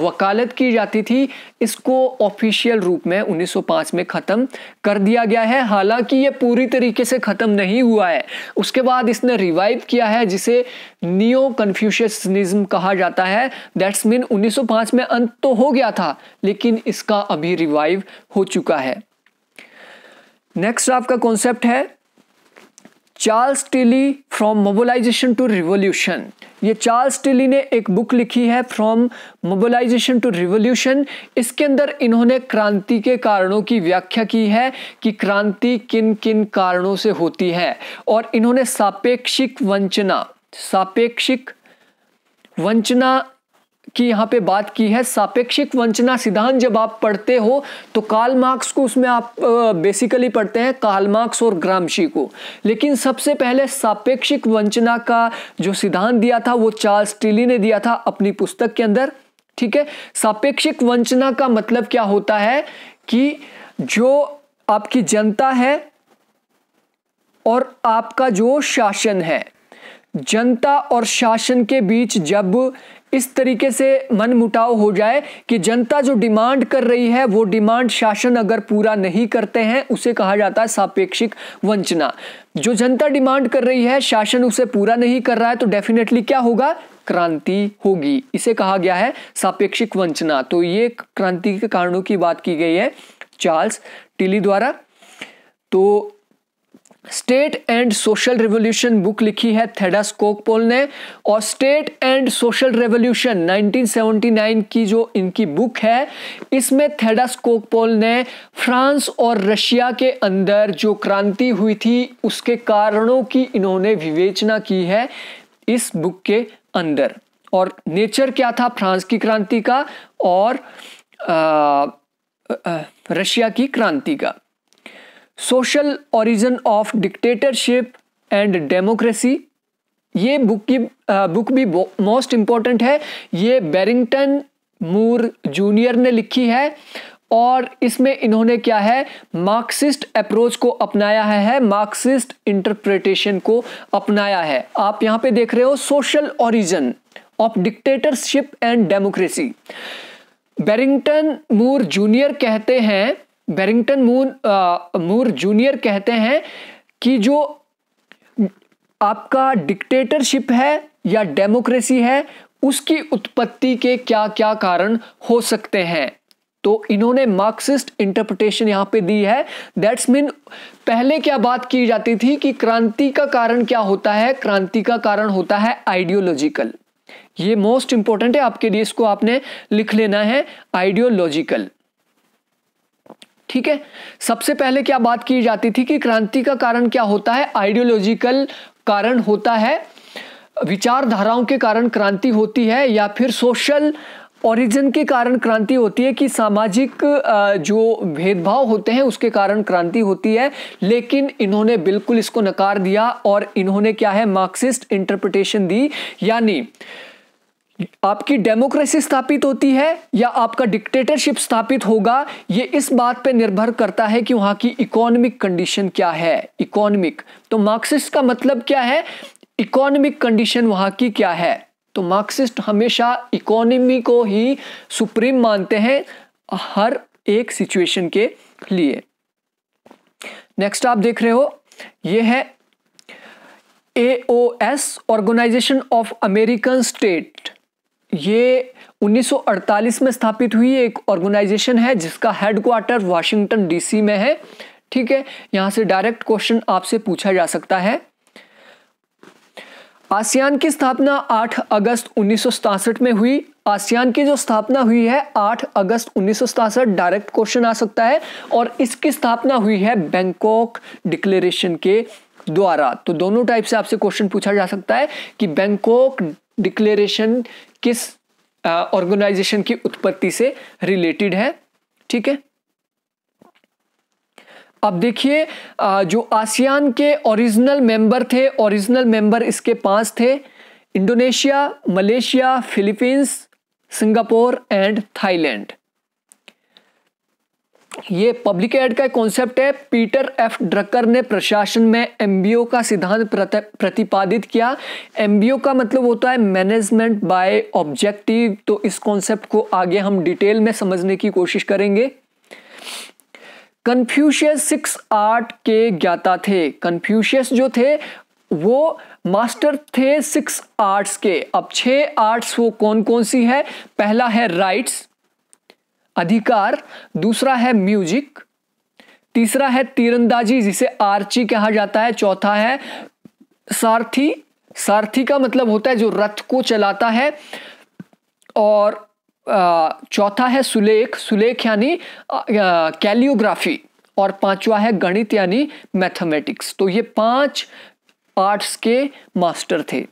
वकालत की जाती थी इसको ऑफिशियल रूप में 1905 में ख़त्म कर दिया गया है हालांकि ये पूरी तरीके से ख़त्म नहीं हुआ है उसके बाद इसने रिवाइव किया है जिसे नियो कन्फ्यूशनिज्म कहा जाता है दैट्स मीन 1905 में अंत तो हो गया था लेकिन इसका अभी रिवाइव हो चुका है नेक्स्ट आपका कॉन्सेप्ट है Charles Tilly from mobilization to revolution ये चार्ल्स टिली ने एक बुक लिखी है फ्रॉम मोबलाइजेशन टू रिवोल्यूशन इसके अंदर इन्होंने क्रांति के कारणों की व्याख्या की है कि क्रांति किन किन कारणों से होती है और इन्होंने सापेक्षिक वंचना सापेक्षिक वंचना की यहाँ पे बात की है सापेक्षिक वंचना सिद्धांत जब आप पढ़ते हो तो काल मार्क्स को उसमें आप बेसिकली पढ़ते हैं काल मार्क्स और ग्रामशी को लेकिन सबसे पहले सापेक्षिक वंचना का जो सिद्धांत दिया था वो चार्ल्स टीली ने दिया था अपनी पुस्तक के अंदर ठीक है सापेक्षिक वंचना का मतलब क्या होता है कि जो आपकी जनता है और आपका जो शासन है जनता और शासन के बीच जब इस तरीके से मन मुटाव हो जाए कि जनता जो डिमांड कर रही है वो डिमांड शासन अगर पूरा नहीं करते हैं उसे कहा जाता है सापेक्षिक वंचना जो जनता डिमांड कर रही है शासन उसे पूरा नहीं कर रहा है तो डेफिनेटली क्या होगा क्रांति होगी इसे कहा गया है सापेक्षिक वंचना तो ये क्रांति के कारणों की बात की गई है चार्ल्स टिली द्वारा तो state and social revolution book लिखी है थेडा स्कोकपोल ने और स्टेट एंड सोशल रिवोल्यूशन 1979 की जो इनकी बुक है इसमें थेडा स्कोकपोल ने फ्रांस और रशिया के अंदर जो क्रांति हुई थी उसके कारणों की इन्होंने विवेचना की है इस बुक के अंदर और नेचर क्या था फ्रांस की क्रांति का और आ, आ, रशिया की क्रांति का social origin of dictatorship and democracy ये बुक की बुक भी मोस्ट इम्पॉर्टेंट है ये बैरिंगटन मूर जूनियर ने लिखी है और इसमें इन्होंने क्या है मार्क्सिस्ट अप्रोच को अपनाया है मार्क्सिस्ट इंटरप्रिटेशन को अपनाया है आप यहाँ पे देख रहे हो social origin of dictatorship and democracy Barrington Moore junior कहते हैं बेरिंगटन मून मूर जूनियर कहते हैं कि जो आपका डिक्टेटरशिप है या डेमोक्रेसी है उसकी उत्पत्ति के क्या क्या कारण हो सकते हैं तो इन्होंने मार्क्सिस्ट इंटरप्रिटेशन यहां पे दी है दैट्स मीन पहले क्या बात की जाती थी कि क्रांति का कारण क्या होता है क्रांति का कारण होता है आइडियोलॉजिकल ये मोस्ट इंपॉर्टेंट है आपके लिए इसको आपने लिख लेना है आइडियोलॉजिकल ठीक है सबसे पहले क्या बात की जाती थी कि क्रांति का कारण क्या होता है आइडियोलॉजिकल कारण होता है विचारधाराओं के कारण क्रांति होती है या फिर सोशल ओरिजिन के कारण क्रांति होती है कि सामाजिक जो भेदभाव होते हैं उसके कारण क्रांति होती है लेकिन इन्होंने बिल्कुल इसको नकार दिया और इन्होंने क्या है मार्क्सिस्ट इंटरप्रिटेशन दी यानी आपकी डेमोक्रेसी स्थापित होती है या आपका डिक्टेटरशिप स्थापित होगा ये इस बात पे निर्भर करता है कि वहां की इकोनॉमिक कंडीशन क्या है इकोनॉमिक तो मार्क्सिस्ट का मतलब क्या है इकोनॉमिक कंडीशन वहां की क्या है तो मार्क्सिस्ट हमेशा इकोनॉमी को ही सुप्रीम मानते हैं हर एक सिचुएशन के लिए नेक्स्ट आप देख रहे हो ये है A S organization of American state ये 1948 में स्थापित हुई एक ऑर्गेनाइजेशन है जिसका हेडक्वार्टर वाशिंगटन डीसी में है ठीक है यहां से डायरेक्ट क्वेश्चन आपसे पूछा जा सकता है आसियान की स्थापना 8 अगस्त उन्नीस में हुई आसियान की जो स्थापना हुई है 8 अगस्त उन्नीस डायरेक्ट क्वेश्चन आ सकता है और इसकी स्थापना हुई है बैंकॉक डिक्लेरेशन के द्वारा तो दोनों टाइप से आपसे क्वेश्चन पूछा जा सकता है कि बैंकॉक डिक्लेरेशन किस ऑर्गेनाइजेशन की उत्पत्ति से रिलेटेड है ठीक है अब देखिए जो आसियान के ओरिजिनल मेंबर थे ओरिजिनल मेंबर इसके पांच थे Indonesia Malaysia Philippines Singapore and Thailand ये पब्लिक एड का कॉन्सेप्ट है पीटर एफ ड्रकर ने प्रशासन में एमबीओ का सिद्धांत प्रतिपादित किया एमबीओ का मतलब होता है मैनेजमेंट बाय ऑब्जेक्टिव तो इस कॉन्सेप्ट को आगे हम डिटेल में समझने की कोशिश करेंगे कन्फ्यूशियस सिक्स आर्ट के ज्ञाता थे कन्फ्यूशियस जो थे वो मास्टर थे सिक्स आर्ट्स के अब छह आर्ट्स वो कौन कौन सी है पहला है राइट्स अधिकार दूसरा है म्यूजिक तीसरा है तीरंदाजी जिसे आर्ची कहा जाता है चौथा है सारथी सारथी का मतलब होता है जो रथ को चलाता है और चौथा है सुलेख सुलेख यानी कैलियोग्राफी और पांचवा है गणित यानी मैथमेटिक्स तो ये पांच आर्ट्स के मास्टर थे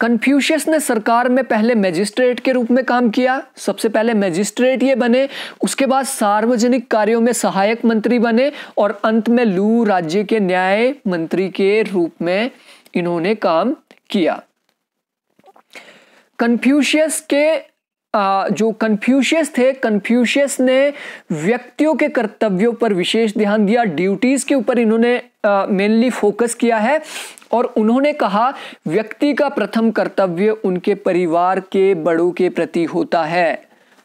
कन्फ्यूशियस ने सरकार में पहले मैजिस्ट्रेट के रूप में काम किया सबसे पहले मैजिस्ट्रेट ये बने उसके बाद सार्वजनिक कार्यों में सहायक मंत्री बने और अंत में लू राज्य के न्याय मंत्री के रूप में इन्होंने काम किया कन्फ्यूशियस के जो कन्फ्यूशियस थे कन्फ्यूशियस ने व्यक्तियों के कर्तव्यों पर विशेष ध्यान दिया ड्यूटीज़ के ऊपर इन्होंने मेनली फोकस किया है और उन्होंने कहा व्यक्ति का प्रथम कर्तव्य उनके परिवार के बड़ों के प्रति होता है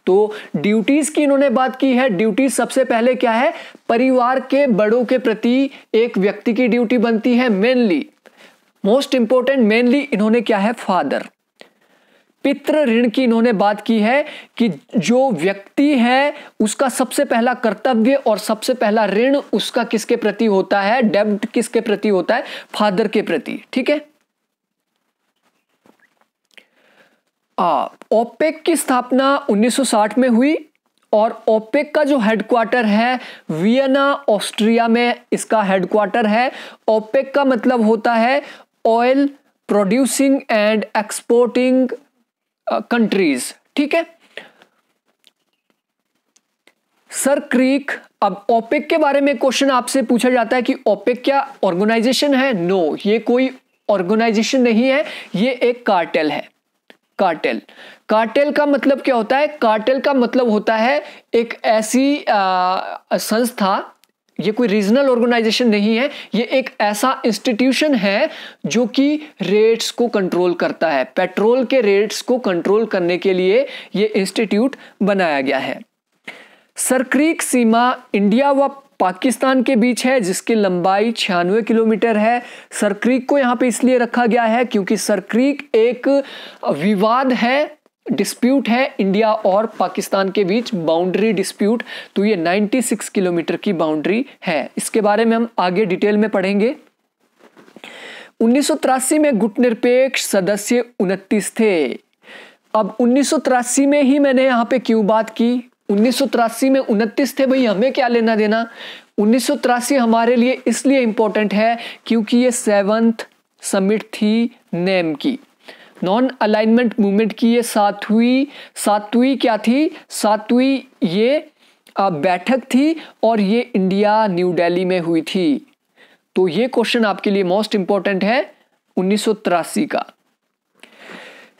तो ड्यूटीज़ की इन्होंने बात की है ड्यूटी सबसे पहले क्या है परिवार के बड़ों के प्रति एक व्यक्ति की ड्यूटी बनती है मेनली मोस्ट इंपॉर्टेंट मेनली इन्होंने क्या है फादर पित्र ऋण की इन्होंने बात की है कि जो व्यक्ति है उसका सबसे पहला कर्तव्य और सबसे पहला ऋण उसका किसके प्रति होता है डेब्ट किसके प्रति होता है फादर के प्रति ठीक है ओपेक की स्थापना 1960 में हुई और ओपेक का जो हेडक्वार्टर है वियना ऑस्ट्रिया में इसका हेडक्वार्टर है ओपेक का मतलब होता है oil producing and exporting countries ठीक है सर क्रीक अब ओपेक के बारे में क्वेश्चन आपसे पूछा जाता है कि ओपेक क्या ऑर्गेनाइजेशन है नो no, ये कोई ऑर्गेनाइजेशन नहीं है ये एक कार्टेल है कार्टेल कार्टेल का मतलब क्या होता है कार्टेल का मतलब होता है एक ऐसी आ, संस्था ये कोई रीजनल ऑर्गेनाइजेशन नहीं है ये एक ऐसा इंस्टीट्यूशन है जो कि रेट्स को कंट्रोल करता है पेट्रोल के रेट्स को कंट्रोल करने के लिए ये इंस्टीट्यूट बनाया गया है सरक्रीक सीमा इंडिया व पाकिस्तान के बीच है जिसकी लंबाई छियानवे किलोमीटर है सरक्रीक को यहाँ पे इसलिए रखा गया है क्योंकि सरक्रीक एक विवाद है डिस्प्यूट है इंडिया और पाकिस्तान के बीच बाउंड्री डिस्प्यूट तो ये 96 किलोमीटर की बाउंड्री है इसके बारे में हम आगे डिटेल में पढ़ेंगे उन्नीस में गुटनिरपेक्ष सदस्य उनतीस थे अब उन्नीस में ही मैंने यहाँ पे क्यों बात की उन्नीस में उनतीस थे भाई हमें क्या लेना देना उन्नीस हमारे लिए इसलिए इंपॉर्टेंट है क्योंकि ये सेवंथ समिट थी नेम की नॉन अलाइनमेंट मूवमेंट की ये सातवीं सातवीं क्या थी सातवीं ये बैठक थी और ये इंडिया न्यू दिल्ली में हुई थी तो ये क्वेश्चन आपके लिए मोस्ट इंपॉर्टेंट है उन्नीस का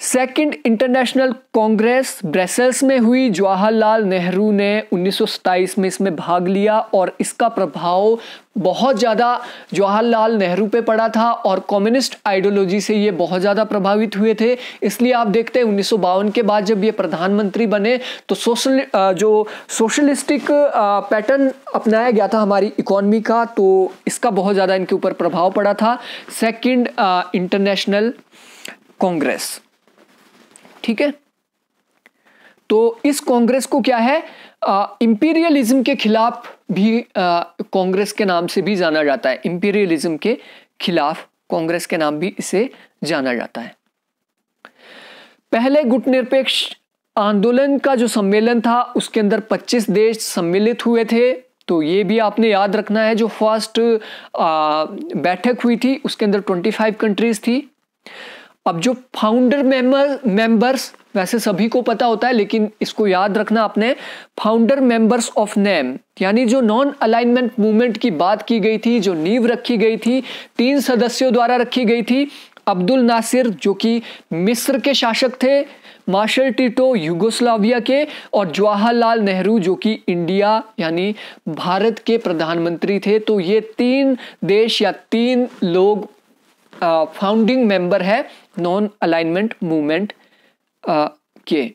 सेकंड इंटरनेशनल कांग्रेस ब्रसेल्स में हुई जवाहरलाल नेहरू ने उन्नीस में इसमें भाग लिया और इसका प्रभाव बहुत ज़्यादा जवाहरलाल नेहरू पे पड़ा था और कम्युनिस्ट आइडियोलॉजी से ये बहुत ज़्यादा प्रभावित हुए थे इसलिए आप देखते हैं उन्नीस के बाद जब ये प्रधानमंत्री बने तो सोशल जो सोशलिस्टिक पैटर्न अपनाया गया था हमारी इकोनमी का तो इसका बहुत ज़्यादा इनके ऊपर प्रभाव पड़ा था सेकेंड इंटरनेशनल कांग्रेस ठीक है तो इस कांग्रेस को क्या है इंपीरियलिज्म के खिलाफ भी कांग्रेस के नाम से भी जाना जाता है इंपीरियलिज्म के खिलाफ कांग्रेस के नाम भी इसे जाना जाता है पहले गुटनिरपेक्ष आंदोलन का जो सम्मेलन था उसके अंदर 25 देश सम्मिलित हुए थे तो ये भी आपने याद रखना है जो फर्स्ट बैठक हुई थी उसके अंदर 25 कंट्रीज थी अब जो फाउंडर मेंबर मेंबर्स वैसे सभी को पता होता है लेकिन इसको याद रखना आपने फाउंडर मेंबर्स ऑफ नेम यानी जो नॉन अलाइनमेंट मूवमेंट की बात की गई थी जो नींव रखी गई थी तीन सदस्यों द्वारा रखी गई थी अब्दुल नासिर जो कि मिस्र के शासक थे मार्शल टिटो युगोस्लाविया के और जवाहरलाल नेहरू जो कि इंडिया यानी भारत के प्रधानमंत्री थे तो ये तीन देश या तीन लोग फाउंडिंग मेंबर है नॉन अलाइनमेंट मूवमेंट के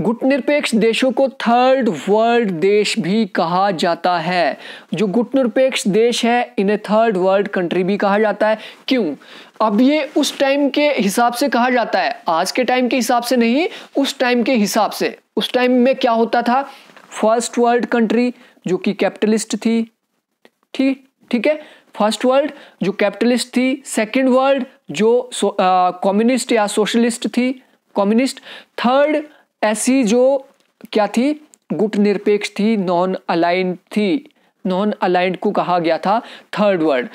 गुटनिरपेक्ष देशों को थर्ड वर्ल्ड देश भी कहा जाता है जो गुटनिरपेक्ष देश है इन्हें थर्ड वर्ल्ड कंट्री भी कहा जाता है क्यों अब ये उस टाइम के हिसाब से कहा जाता है आज के टाइम के हिसाब से नहीं उस टाइम के हिसाब से उस टाइम में क्या होता था फर्स्ट वर्ल्ड कंट्री जो कि कैपिटलिस्ट थी ठीक ठीक है फर्स्ट वर्ल्ड जो कैपिटलिस्ट थी सेकंड वर्ल्ड जो कम्युनिस्ट या सोशलिस्ट थी कम्युनिस्ट थर्ड ऐसी जो क्या थी गुट निरपेक्ष थी नॉन अलाइंड थी नॉन अलाइंड को कहा गया था थर्ड वर्ल्ड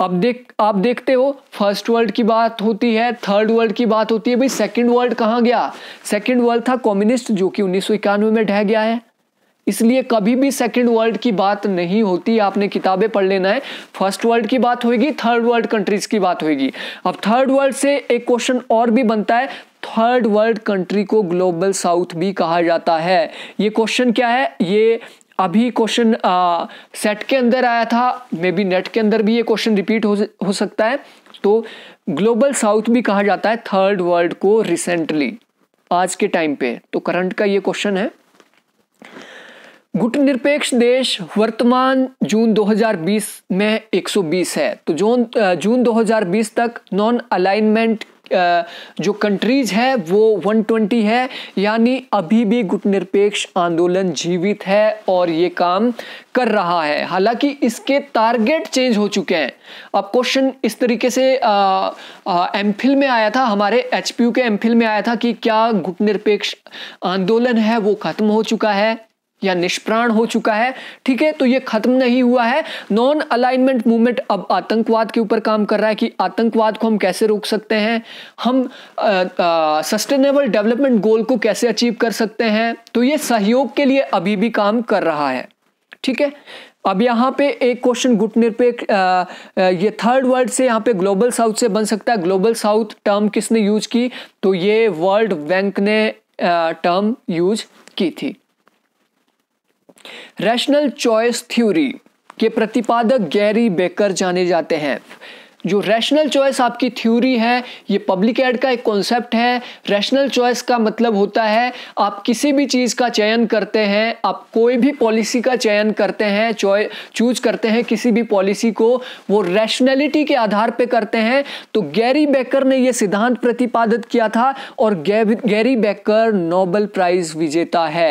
अब देख आप देखते हो फर्स्ट वर्ल्ड की बात होती है थर्ड वर्ल्ड की बात होती है भाई सेकंड वर्ल्ड कहाँ गया सेकंड वर्ल्ड था कम्युनिस्ट जो कि उन्नीस में ढह गया है इसलिए कभी भी सेकेंड वर्ल्ड की बात नहीं होती आपने किताबें पढ़ लेना है फर्स्ट वर्ल्ड की बात होगी थर्ड वर्ल्ड कंट्रीज की बात होगी अब थर्ड वर्ल्ड से एक क्वेश्चन और भी बनता है थर्ड वर्ल्ड कंट्री को ग्लोबल साउथ भी कहा जाता है ये क्वेश्चन क्या है ये अभी क्वेश्चन सेट के अंदर आया था मे बी नेट के अंदर भी ये क्वेश्चन रिपीट हो हो सकता है तो ग्लोबल साउथ भी कहा जाता है थर्ड वर्ल्ड को रिसेंटली आज के टाइम पे तो करंट का ये क्वेश्चन है गुट निरपेक्ष देश वर्तमान जून 2020 में 120 है तो जून जून 2020 तक नॉन अलाइनमेंट जो कंट्रीज है वो 120 है यानी अभी भी गुट निरपेक्ष आंदोलन जीवित है और ये काम कर रहा है हालांकि इसके टारगेट चेंज हो चुके हैं अब क्वेश्चन इस तरीके से एम फिल में आया था हमारे एच के एम फिल में आया था कि क्या गुट निरपेक्ष आंदोलन है वो ख़त्म हो चुका है या निष्प्राण हो चुका है ठीक है तो ये खत्म नहीं हुआ है नॉन अलाइनमेंट मूवमेंट अब आतंकवाद के ऊपर काम कर रहा है कि आतंकवाद को हम कैसे रोक सकते हैं हम सस्टेनेबल डेवलपमेंट गोल को कैसे अचीव कर सकते हैं तो ये सहयोग के लिए अभी भी काम कर रहा है ठीक है अब यहाँ पे एक क्वेश्चन गुटनिरपेक्ष ये थर्ड वर्ल्ड से यहाँ पे ग्लोबल साउथ से बन सकता है ग्लोबल साउथ टर्म किसने यूज की तो ये वर्ल्ड बैंक ने टर्म यूज की थी रैशनल चॉइस थ्योरी के प्रतिपादक गैरी बेकर जाने जाते हैं जो रैशनल चॉइस आपकी थ्योरी है ये पब्लिक एड का एक कॉन्सेप्ट है रैशनल चॉइस का मतलब होता है आप किसी भी चीज़ का चयन करते हैं आप कोई भी पॉलिसी का चयन करते हैं चॉय चूज करते हैं किसी भी पॉलिसी को वो रैशनैलिटी के आधार पे करते हैं तो गैरी बेकर ने ये सिद्धांत प्रतिपादित किया था और गैरी बेकर नोबल प्राइज विजेता है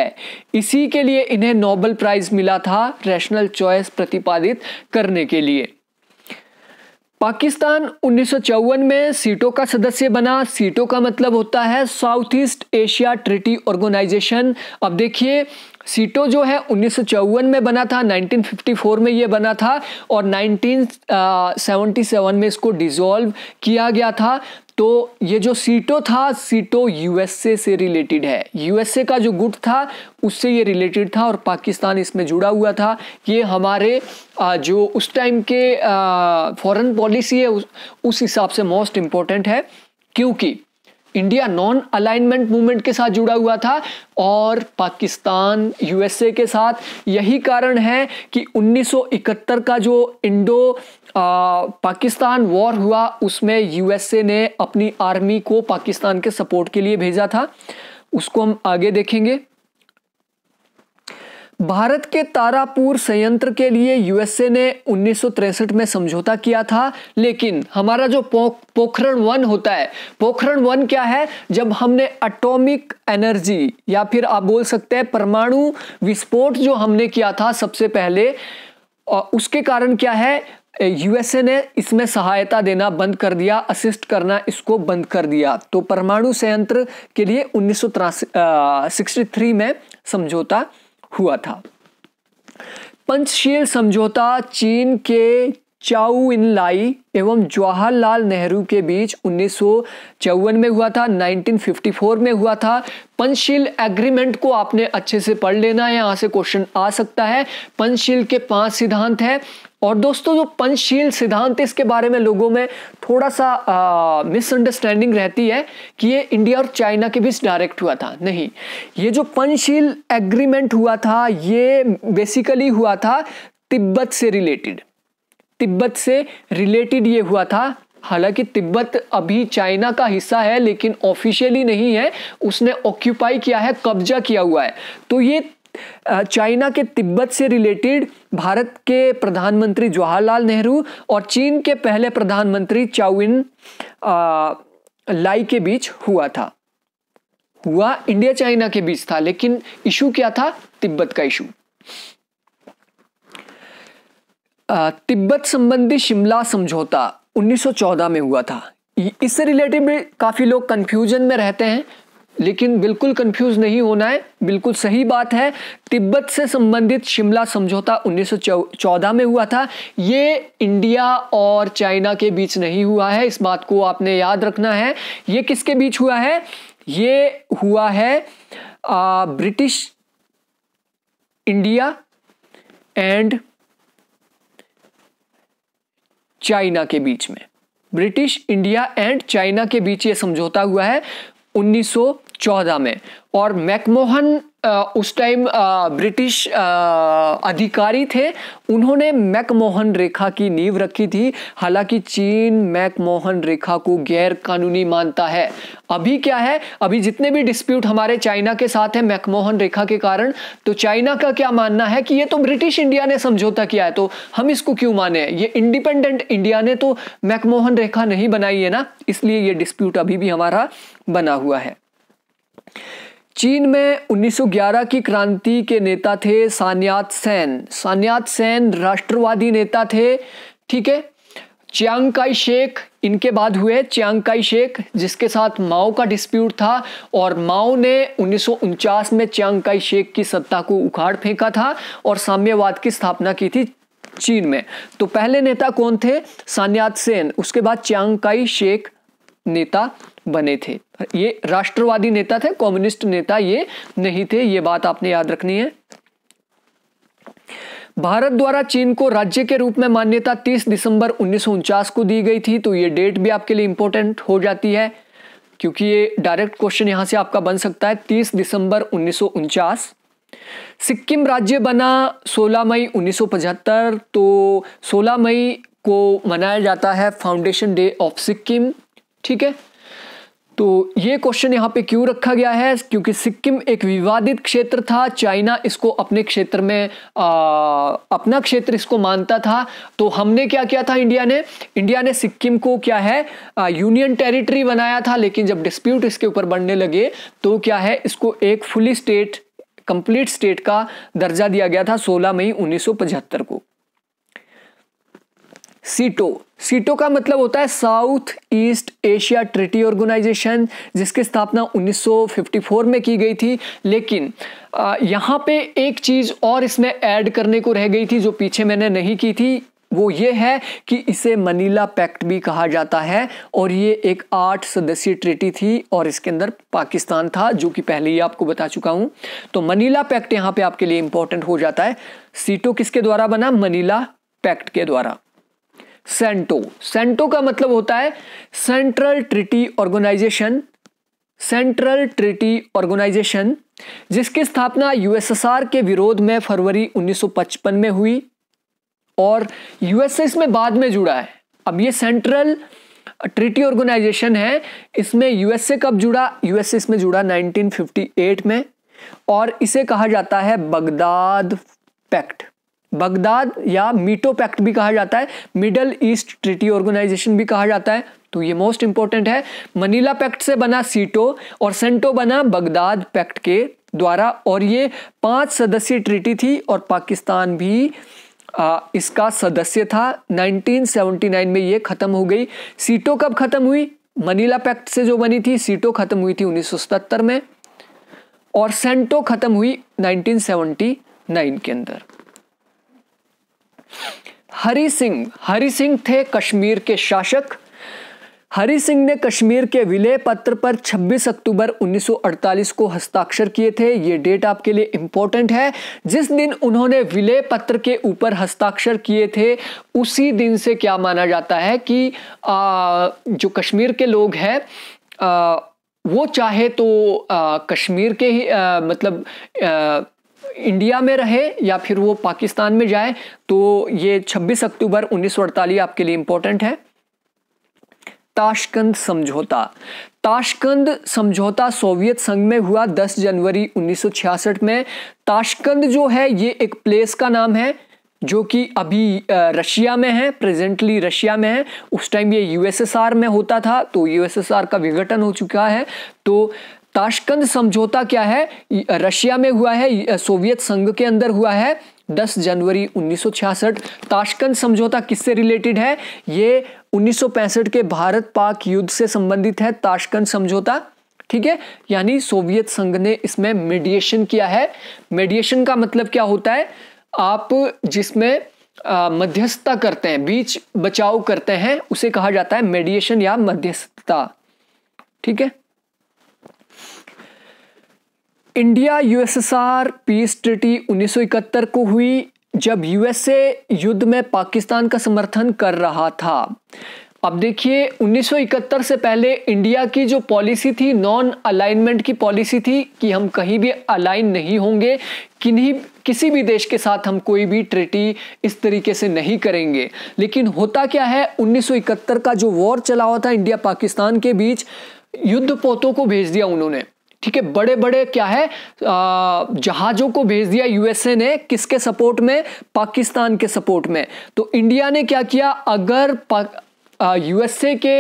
इसी के लिए इन्हें नोबल प्राइज मिला था रैशनल चॉइस प्रतिपादित करने के लिए पाकिस्तान उन्नीस में सीटों का सदस्य बना सीटों का मतलब होता है South East Asia treaty organization अब देखिए सीटों जो है उन्नीस में बना था 1954 में ये बना था और 1977 में इसको डिजोल्व किया गया था तो ये जो सीटो था सीटो यूएसए से रिलेटेड है यूएसए का जो गुट था उससे ये रिलेटेड था और पाकिस्तान इसमें जुड़ा हुआ था ये हमारे जो उस टाइम के फॉरेन पॉलिसी है उस हिसाब से मोस्ट इम्पॉर्टेंट है क्योंकि इंडिया नॉन अलाइनमेंट मूवमेंट के साथ जुड़ा हुआ था और पाकिस्तान यूएसए के साथ यही कारण है कि 1971 का जो इंडो आ, पाकिस्तान वॉर हुआ उसमें यूएसए ने अपनी आर्मी को पाकिस्तान के सपोर्ट के लिए भेजा था उसको हम आगे देखेंगे भारत के तारापुर संयंत्र के लिए यूएसए ने उन्नीस में समझौता किया था लेकिन हमारा जो पो, पोखरण वन होता है पोखरण वन क्या है जब हमने अटोमिक एनर्जी या फिर आप बोल सकते हैं परमाणु विस्फोट जो हमने किया था सबसे पहले उसके कारण क्या है यूएसए ने इसमें सहायता देना बंद कर दिया असिस्ट करना इसको बंद कर दिया तो परमाणु संयंत्र के लिए उन्नीस में समझौता हुआ था पंचशील समझौता चीन के चाउ इन लाई एवं जवाहरलाल नेहरू के बीच उन्नीस में हुआ था 1954 में हुआ था पंचशील एग्रीमेंट को आपने अच्छे से पढ़ लेना है यहाँ से क्वेश्चन आ सकता है पंचशील के पांच सिद्धांत है और दोस्तों जो पंचशील सिद्धांत इसके बारे में लोगों में थोड़ा सा मिसअंडरस्टैंडिंग रहती है कि ये इंडिया और चाइना के बीच डायरेक्ट हुआ था नहीं ये जो पंचशील एग्रीमेंट हुआ था ये बेसिकली हुआ था तिब्बत से रिलेटेड तिब्बत से रिलेटेड ये हुआ था हालांकि तिब्बत अभी चाइना का हिस्सा है लेकिन ऑफिशियली नहीं है उसने ऑक्यूपाई किया है कब्जा किया हुआ है तो ये चाइना के तिब्बत से रिलेटेड भारत के प्रधानमंत्री जवाहरलाल नेहरू और चीन के पहले प्रधानमंत्री चाउविन लाई के बीच हुआ था हुआ इंडिया चाइना के बीच था लेकिन इशू क्या था तिब्बत का इशू तिब्बत संबंधी शिमला समझौता 1914 में हुआ था इससे रिलेटेड भी काफ़ी लोग कन्फ्यूजन में रहते हैं लेकिन बिल्कुल कंफ्यूज नहीं होना है बिल्कुल सही बात है तिब्बत से संबंधित शिमला समझौता 1914 में हुआ था ये इंडिया और चाइना के बीच नहीं हुआ है इस बात को आपने याद रखना है ये किसके बीच हुआ है ये हुआ है ब्रिटिश इंडिया एंड चाइना के बीच में ब्रिटिश इंडिया एंड चाइना के बीच ये समझौता हुआ है 1914 में और मैकमोहन उस टाइम ब्रिटिश अधिकारी थे उन्होंने मैकमोहन रेखा की नींव रखी थी हालांकि चीन मैकमोहन रेखा को गैर कानूनी मानता है अभी क्या है अभी जितने भी डिस्प्यूट हमारे चाइना के साथ है मैकमोहन रेखा के कारण तो चाइना का क्या मानना है कि ये तो ब्रिटिश इंडिया ने समझौता किया है तो हम इसको क्यों माने ये इंडिपेंडेंट इंडिया ने तो मैकमोहन रेखा नहीं बनाई है ना इसलिए ये डिस्प्यूट अभी भी हमारा बना हुआ है चीन में 1911 की क्रांति के नेता थे सान्यात सेन सान्यात सेन राष्ट्रवादी नेता थे ठीक है चियांग काई शेख इनके बाद हुए चियांग काई शेख जिसके साथ माओ का डिस्प्यूट था और माओ ने उन्नीस में चियांग काई शेख की सत्ता को उखाड़ फेंका था और साम्यवाद की स्थापना की थी चीन में तो पहले नेता कौन थे सान्यात सेन उसके बाद चियांग काई शेख नेता बने थे ये राष्ट्रवादी नेता थे कम्युनिस्ट नेता ये नहीं थे ये बात आपने याद रखनी है भारत द्वारा चीन को राज्य के रूप में मान्यता 30 दिसंबर उन्नीस को दी गई थी तो ये डेट भी आपके लिए इंपॉर्टेंट हो जाती है क्योंकि ये डायरेक्ट क्वेश्चन यहां से आपका बन सकता है 30 दिसंबर उन्नीस सिक्किम राज्य बना 16 मई 1975 तो 16 मई को मनाया जाता है फाउंडेशन डे ऑफ सिक्किम ठीक है तो ये क्वेश्चन यहाँ पे क्यों रखा गया है क्योंकि सिक्किम एक विवादित क्षेत्र था चाइना इसको अपने क्षेत्र में आ, अपना क्षेत्र इसको मानता था तो हमने क्या किया था इंडिया ने इंडिया ने सिक्किम को क्या है आ, यूनियन टेरिटरी बनाया था लेकिन जब डिस्प्यूट इसके ऊपर बढ़ने लगे तो क्या है इसको एक फुली स्टेट कंप्लीट स्टेट का दर्जा दिया गया था 16 मई 1975 को सीटो सीटो का मतलब होता है South East Asia treaty organization जिसकी स्थापना 1954 में की गई थी लेकिन यहाँ पे एक चीज़ और इसमें ऐड करने को रह गई थी जो पीछे मैंने नहीं की थी वो ये है कि इसे मनीला पैक्ट भी कहा जाता है और ये एक आठ सदस्यीय ट्रिटी थी और इसके अंदर पाकिस्तान था जो कि पहले ही आपको बता चुका हूं तो मनीला पैक्ट यहाँ पे आपके लिए इंपॉर्टेंट हो जाता है सीटो किसके द्वारा बना मनीला पैक्ट के द्वारा सेंटो सेंटो का मतलब होता है central treaty organization central treaty organization जिसकी स्थापना यूएसएसआर के विरोध में फरवरी 1955 में हुई और यूएसए इसमें बाद में जुड़ा है अब ये सेंट्रल ट्रिटी ऑर्गेनाइजेशन है इसमें यूएसए कब जुड़ा यूएसए इसमें जुड़ा 1958 में और इसे कहा जाता है बगदाद पैक्ट बगदाद या मीटो पैक्ट भी कहा जाता है मिडल ईस्ट ट्रिटी ऑर्गेनाइजेशन भी कहा जाता है तो ये मोस्ट इंपॉर्टेंट है मनीला पैक्ट से बना सीटो और सेंटो बना बगदाद पैक्ट के द्वारा और ये पांच सदस्यीय ट्रिटी थी और पाकिस्तान भी आ, इसका सदस्य था 1979 में ये ख़त्म हो गई सीटो कब ख़त्म हुई मनीला पैक्ट से जो बनी थी सीटो ख़त्म हुई थी उन्नीस में और सेंटो ख़त्म हुई नाइनटीन के अंदर हरि सिंह हरि सिंह थे कश्मीर के शासक हरि सिंह ने कश्मीर के विलय पत्र पर 26 अक्टूबर 1948 को हस्ताक्षर किए थे ये डेट आपके लिए इम्पोर्टेंट है जिस दिन उन्होंने विलय पत्र के ऊपर हस्ताक्षर किए थे उसी दिन से क्या माना जाता है कि आ, जो कश्मीर के लोग हैं वो चाहे तो आ, कश्मीर के ही आ, मतलब आ, इंडिया में रहे या फिर वो पाकिस्तान में जाए तो ये 26 अक्टूबर उन्नीस आपके लिए इंपॉर्टेंट है ताशकंद समझौता ताशकंद समझौता सोवियत संघ में हुआ 10 जनवरी 1966 में ताशकंद जो है ये एक प्लेस का नाम है जो कि अभी रशिया में है प्रेजेंटली रशिया में है उस टाइम ये यूएसएसआर में होता था तो यूएसएसआर का विघटन हो चुका है तो ताशकंद समझौता क्या है रशिया में हुआ है सोवियत संघ के अंदर हुआ है 10 जनवरी 1966 ताशकंद समझौता किससे रिलेटेड है ये 1965 के भारत पाक युद्ध से संबंधित है ताशकंद समझौता ठीक है यानी सोवियत संघ ने इसमें मेडिएशन किया है मेडिएशन का मतलब क्या होता है आप जिसमें मध्यस्थता करते हैं बीच बचाव करते हैं उसे कहा जाता है मेडिएशन या मध्यस्थता ठीक है इंडिया यूएसएसआर पीस ट्रिटी 1971 को हुई जब यूएसए युद्ध में पाकिस्तान का समर्थन कर रहा था अब देखिए 1971 से पहले इंडिया की जो पॉलिसी थी नॉन अलाइनमेंट की पॉलिसी थी कि हम कहीं भी अलाइन नहीं होंगे किन्हीं किसी भी देश के साथ हम कोई भी ट्रिटी इस तरीके से नहीं करेंगे लेकिन होता क्या है 1971 का जो वॉर चला हुआ था इंडिया पाकिस्तान के बीच युद्ध पोतों को भेज दिया उन्होंने ठीक है बड़े बड़े क्या है जहाजों को भेज दिया यूएसए ने किसके सपोर्ट में पाकिस्तान के सपोर्ट में तो इंडिया ने क्या किया अगर यूएसए के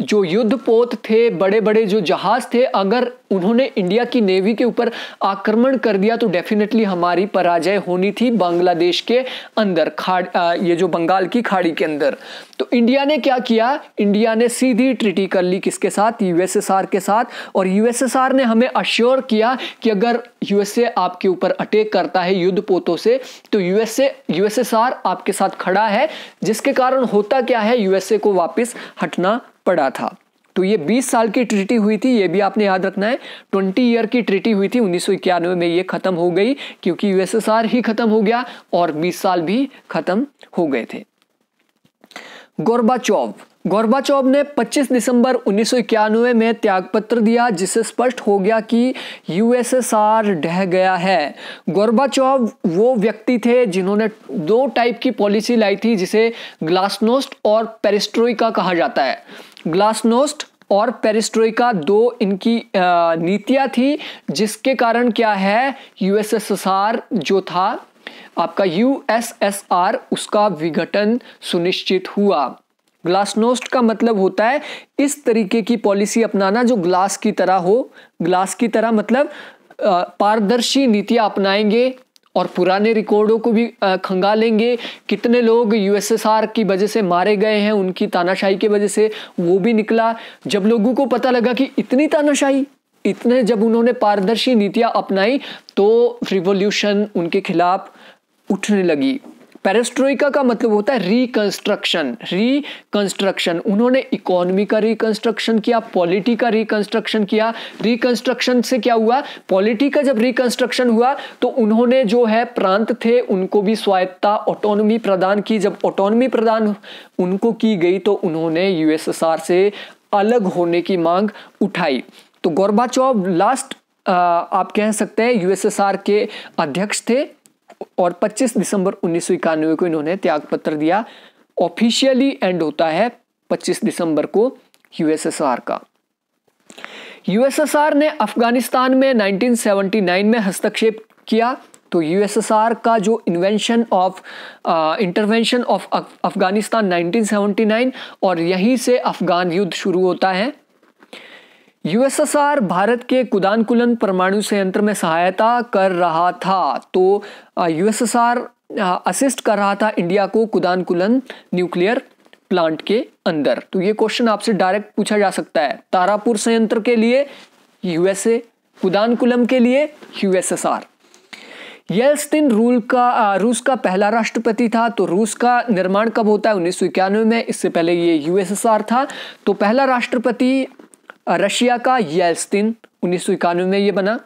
जो युद्ध पोत थे बड़े बड़े जो जहाज थे अगर उन्होंने इंडिया की नेवी के ऊपर आक्रमण कर दिया तो डेफिनेटली हमारी पराजय होनी थी बांग्लादेश के अंदर खाड़ ये जो बंगाल की खाड़ी के अंदर तो इंडिया ने क्या किया इंडिया ने सीधी ट्रिटी कर ली किसके साथ यूएसएसआर के साथ और यूएसएसआर ने हमें अश्योर किया कि अगर यूएसए आपके ऊपर अटैक करता है युद्ध पोतों से तो यूएसए यूएसएसआर आपके साथ खड़ा है जिसके कारण होता क्या है यूएसए को वापस हटना पड़ा था तो ये 20 साल की ट्रिटी हुई थी ये भी आपने याद रखना है 20 ईयर की ट्रिटी हुई थी उन्नीस में ये ख़त्म हो गई क्योंकि यूएसएसआर ही ख़त्म हो गया और 20 साल भी ख़त्म हो गए थे गोरबाचौव गोरबाचौव ने 25 दिसंबर उन्नीस में त्यागपत्र दिया जिससे स्पष्ट हो गया कि यूएसएसआर ढह गया है गोरबाचौव वो व्यक्ति थे जिन्होंने दो टाइप की पॉलिसी लाई थी जिसे ग्लासनोस्ट और पेरिस्ट्रोई का कहा जाता है ग्लासनोस्ट और पेरिस्ट्रोइका दो इनकी नीतियां थी जिसके कारण क्या है यूएसएसआर जो था आपका यूएसएसआर उसका विघटन सुनिश्चित हुआ ग्लासनोस्ट का मतलब होता है इस तरीके की पॉलिसी अपनाना जो ग्लास की तरह हो ग्लास की तरह मतलब पारदर्शी नीतियां अपनाएंगे और पुराने रिकॉर्डों को भी खंगालेंगे कितने लोग यूएसएसआर की वजह से मारे गए हैं उनकी तानाशाही की वजह से वो भी निकला जब लोगों को पता लगा कि इतनी तानाशाही इतने जब उन्होंने पारदर्शी नीतियाँ अपनाई तो रिवोल्यूशन उनके खिलाफ उठने लगी पेरेस्ट्रोइका का मतलब होता है रिकंस्ट्रक्शन रिकंस्ट्रक्शन उन्होंने इकोनॉमी का रिकंस्ट्रक्शन किया पॉलिटी का रिकंस्ट्रक्शन किया रिकंस्ट्रक्शन से क्या हुआ पॉलिटी का जब रिकंस्ट्रक्शन हुआ तो उन्होंने जो है प्रांत थे उनको भी स्वायत्ता ऑटोनॉमी प्रदान की जब ऑटोनॉमी प्रदान उनको की गई तो उन्होंने यूएसएसआर से अलग होने की मांग उठाई तो गोरबाचौव लास्ट आप कह सकते हैं यूएसएसआर के अध्यक्ष थे और 25 दिसंबर उन्नीस को इन्होंने त्यागपत्र दिया ऑफिशियली एंड होता है 25 दिसंबर को यूएसएसआर का यूएसएसआर ने अफगानिस्तान में 1979 में हस्तक्षेप किया तो यूएसएसआर का जो invention of intervention of Afghanistan 1979 और यहीं से अफगान युद्ध शुरू होता है 1979 यूएसएसआर भारत के कुदानकुलन परमाणु संयंत्र में सहायता कर रहा था तो यूएसएसआर असिस्ट कर रहा था इंडिया को कुदानकुलन न्यूक्लियर प्लांट के अंदर तो ये क्वेश्चन आपसे डायरेक्ट पूछा जा सकता है तारापुर संयंत्र के लिए यूएसए कुदानकुलम के लिए यूएसएसआर येल्स्टिन रूल का रूस का पहला राष्ट्रपति था तो रूस का निर्माण कब होता है उन्नीस में इससे पहले ये यूएसएसआर था तो पहला राष्ट्रपति रशिया का येल्स्तिन उन्नीस में ये बना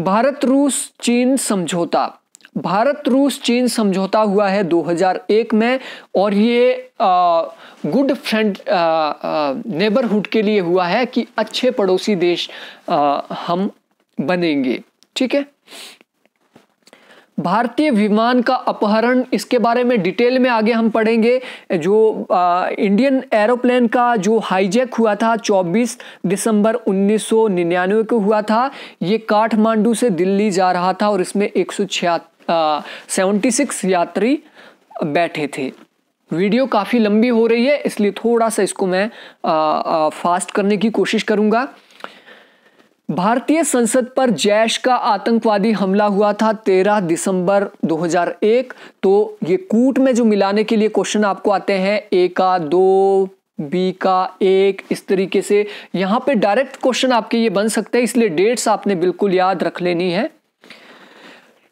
भारत रूस चीन समझौता भारत रूस चीन समझौता हुआ है 2001 में और ये गुड फ्रेंड नेबरहुड के लिए हुआ है कि अच्छे पड़ोसी देश आ, हम बनेंगे ठीक है भारतीय विमान का अपहरण इसके बारे में डिटेल में आगे हम पढ़ेंगे जो आ, इंडियन एरोप्लेन का जो हाईजैक हुआ था 24 दिसंबर 1999 को हुआ था ये काठमांडू से दिल्ली जा रहा था और इसमें एक सौ सिक्स यात्री बैठे थे वीडियो काफ़ी लंबी हो रही है इसलिए थोड़ा सा इसको मैं आ, आ, फास्ट करने की कोशिश करूँगा भारतीय संसद पर जैश का आतंकवादी हमला हुआ था 13 दिसंबर 2001 तो ये कूट में जो मिलाने के लिए क्वेश्चन आपको आते हैं ए का दो बी का एक इस तरीके से यहां पे डायरेक्ट क्वेश्चन आपके ये बन सकते हैं इसलिए डेट्स आपने बिल्कुल याद रख लेनी है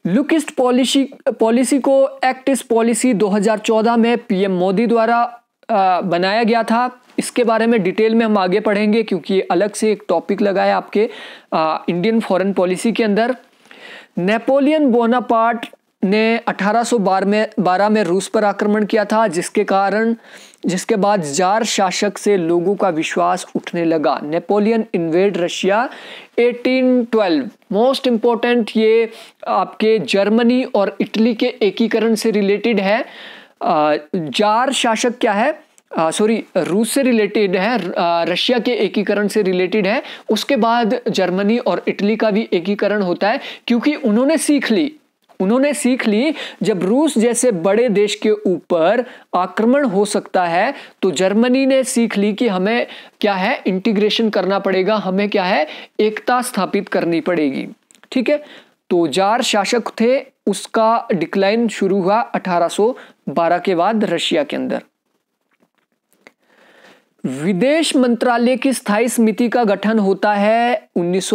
लुकिस्ट पॉलिसी पॉलिसी को एक्ट इस पॉलिसी 2014 में पीएम मोदी द्वारा बनाया गया था इसके बारे में डिटेल में हम आगे पढ़ेंगे क्योंकि अलग से एक टॉपिक लगा है आपके आ, इंडियन फॉरेन पॉलिसी के अंदर नेपोलियन बोनापार्ट ने 1812 में 12 में रूस पर आक्रमण किया था जिसके कारण जिसके बाद जार शासक से लोगों का विश्वास उठने लगा Napoleon invade Russia 1812 most important ये आपके जर्मनी और इटली के एकीकरण से रिलेटेड है जार शासक क्या है सॉरी रूस से रिलेटेड है रशिया के एकीकरण से रिलेटेड है उसके बाद जर्मनी और इटली का भी एकीकरण होता है क्योंकि उन्होंने सीख ली उन्होंने सीख ली जब रूस जैसे बड़े देश के ऊपर आक्रमण हो सकता है तो जर्मनी ने सीख ली कि हमें क्या है इंटीग्रेशन करना पड़ेगा हमें क्या है एकता स्थापित करनी पड़ेगी ठीक है तो जार शासक थे उसका डिक्लाइन शुरू हुआ 1812 के बाद रशिया के अंदर विदेश मंत्रालय की स्थायी समिति का गठन होता है उन्नीस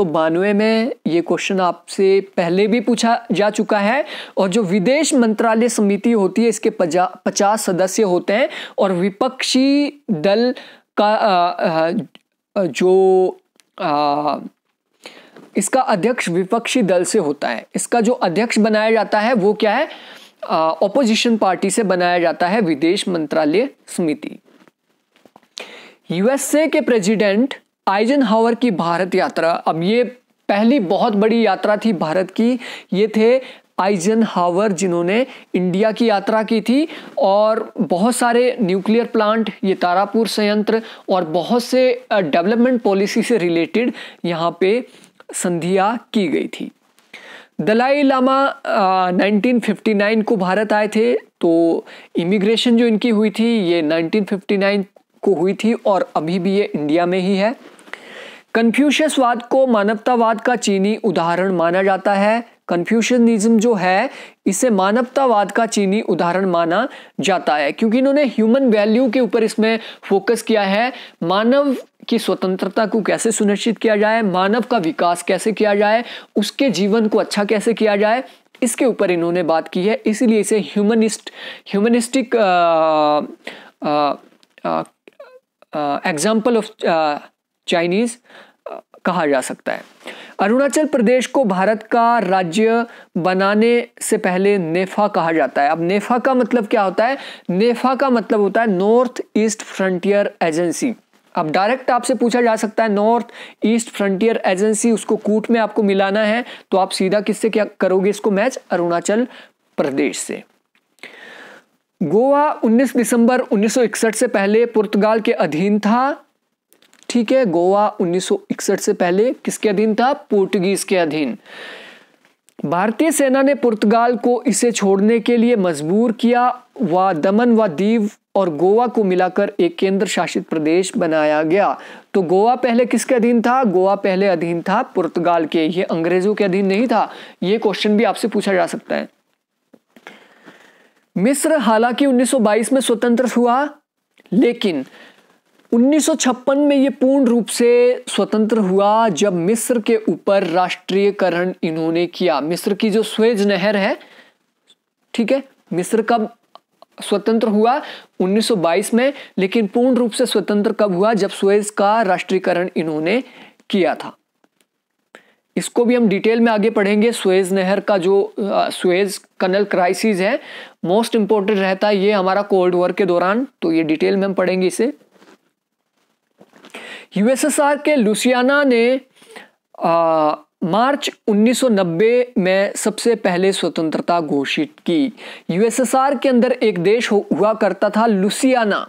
में ये क्वेश्चन आपसे पहले भी पूछा जा चुका है और जो विदेश मंत्रालय समिति होती है इसके पचास सदस्य होते हैं और विपक्षी दल का आ, आ, जो आ, इसका अध्यक्ष विपक्षी दल से होता है इसका जो अध्यक्ष बनाया जाता है वो क्या है ऑपोजिशन पार्टी से बनाया जाता है विदेश मंत्रालय समिति यूएसए के प्रेसिडेंट आइजन हावर की भारत यात्रा अब ये पहली बहुत बड़ी यात्रा थी भारत की ये थे आइजन हावर जिन्होंने इंडिया की यात्रा की थी और बहुत सारे न्यूक्लियर प्लांट ये तारापुर संयंत्र और बहुत से डेवलपमेंट पॉलिसी से रिलेटेड यहाँ पे संधिया की गई थी दलाई लामा आ, 1959 को भारत आए थे तो इमिग्रेशन जो इनकी हुई थी ये 1959 को हुई थी और अभी भी ये इंडिया में ही है कन्फ्यूशियसवाद को मानवतावाद का चीनी उदाहरण माना जाता है कन्फ्यूशनिज्म जो है इसे मानवतावाद का चीनी उदाहरण माना जाता है क्योंकि इन्होंने ह्यूमन वैल्यू के ऊपर इसमें फोकस किया है मानव की स्वतंत्रता को कैसे सुनिश्चित किया जाए मानव का विकास कैसे किया जाए उसके जीवन को अच्छा कैसे किया जाए इसके ऊपर इन्होंने बात की है इसलिए इसे humanist humanistic example of Chinese कहा जा सकता है अरुणाचल प्रदेश को भारत का राज्य बनाने से पहले नेफा कहा जाता है अब नेफा का मतलब क्या होता है नेफा का मतलब होता है नॉर्थ ईस्ट फ्रंटियर एजेंसी अब डायरेक्ट आपसे पूछा जा सकता है नॉर्थ ईस्ट फ्रंटियर एजेंसी उसको कूट में आपको मिलाना है तो आप सीधा किससे क्या करोगे इसको मैच अरुणाचल प्रदेश से गोवा 19 दिसंबर 1961 से पहले पुर्तगाल के अधीन था ठीक है गोवा 1961 से पहले किसके अधीन था पोर्टुगीज के अधीन भारतीय सेना ने पुर्तगाल को इसे छोड़ने के लिए मजबूर किया व दमन व दीव और गोवा को मिलाकर एक केंद्र शासित प्रदेश बनाया गया तो गोवा पहले किसके अधीन था गोवा पहले अधीन था पुर्तगाल के ये अंग्रेजों के अधीन नहीं था ये क्वेश्चन भी आपसे पूछा जा सकता है मिस्र हालांकि 1922 में स्वतंत्र हुआ लेकिन 1956 में ये पूर्ण रूप से स्वतंत्र हुआ जब मिस्र के ऊपर राष्ट्रीयकरण इन्होंने किया मिस्र की जो स्वेज नहर है ठीक है मिस्र कब स्वतंत्र हुआ 1922 में लेकिन पूर्ण रूप से स्वतंत्र कब हुआ जब स्वेज का राष्ट्रीयकरण इन्होंने किया था इसको भी हम डिटेल में आगे पढ़ेंगे स्वेज नहर का जो स्वेज कनल क्राइसिस है मोस्ट इंपॉर्टेंट रहता है ये हमारा कोल्ड वॉर के दौरान तो ये डिटेल में हम पढ़ेंगे इसे यूएसएसआर के लुसियाना ने आ, मार्च 1990 में सबसे पहले स्वतंत्रता घोषित की यूएसएसआर के अंदर एक देश हुआ करता था लुसियाना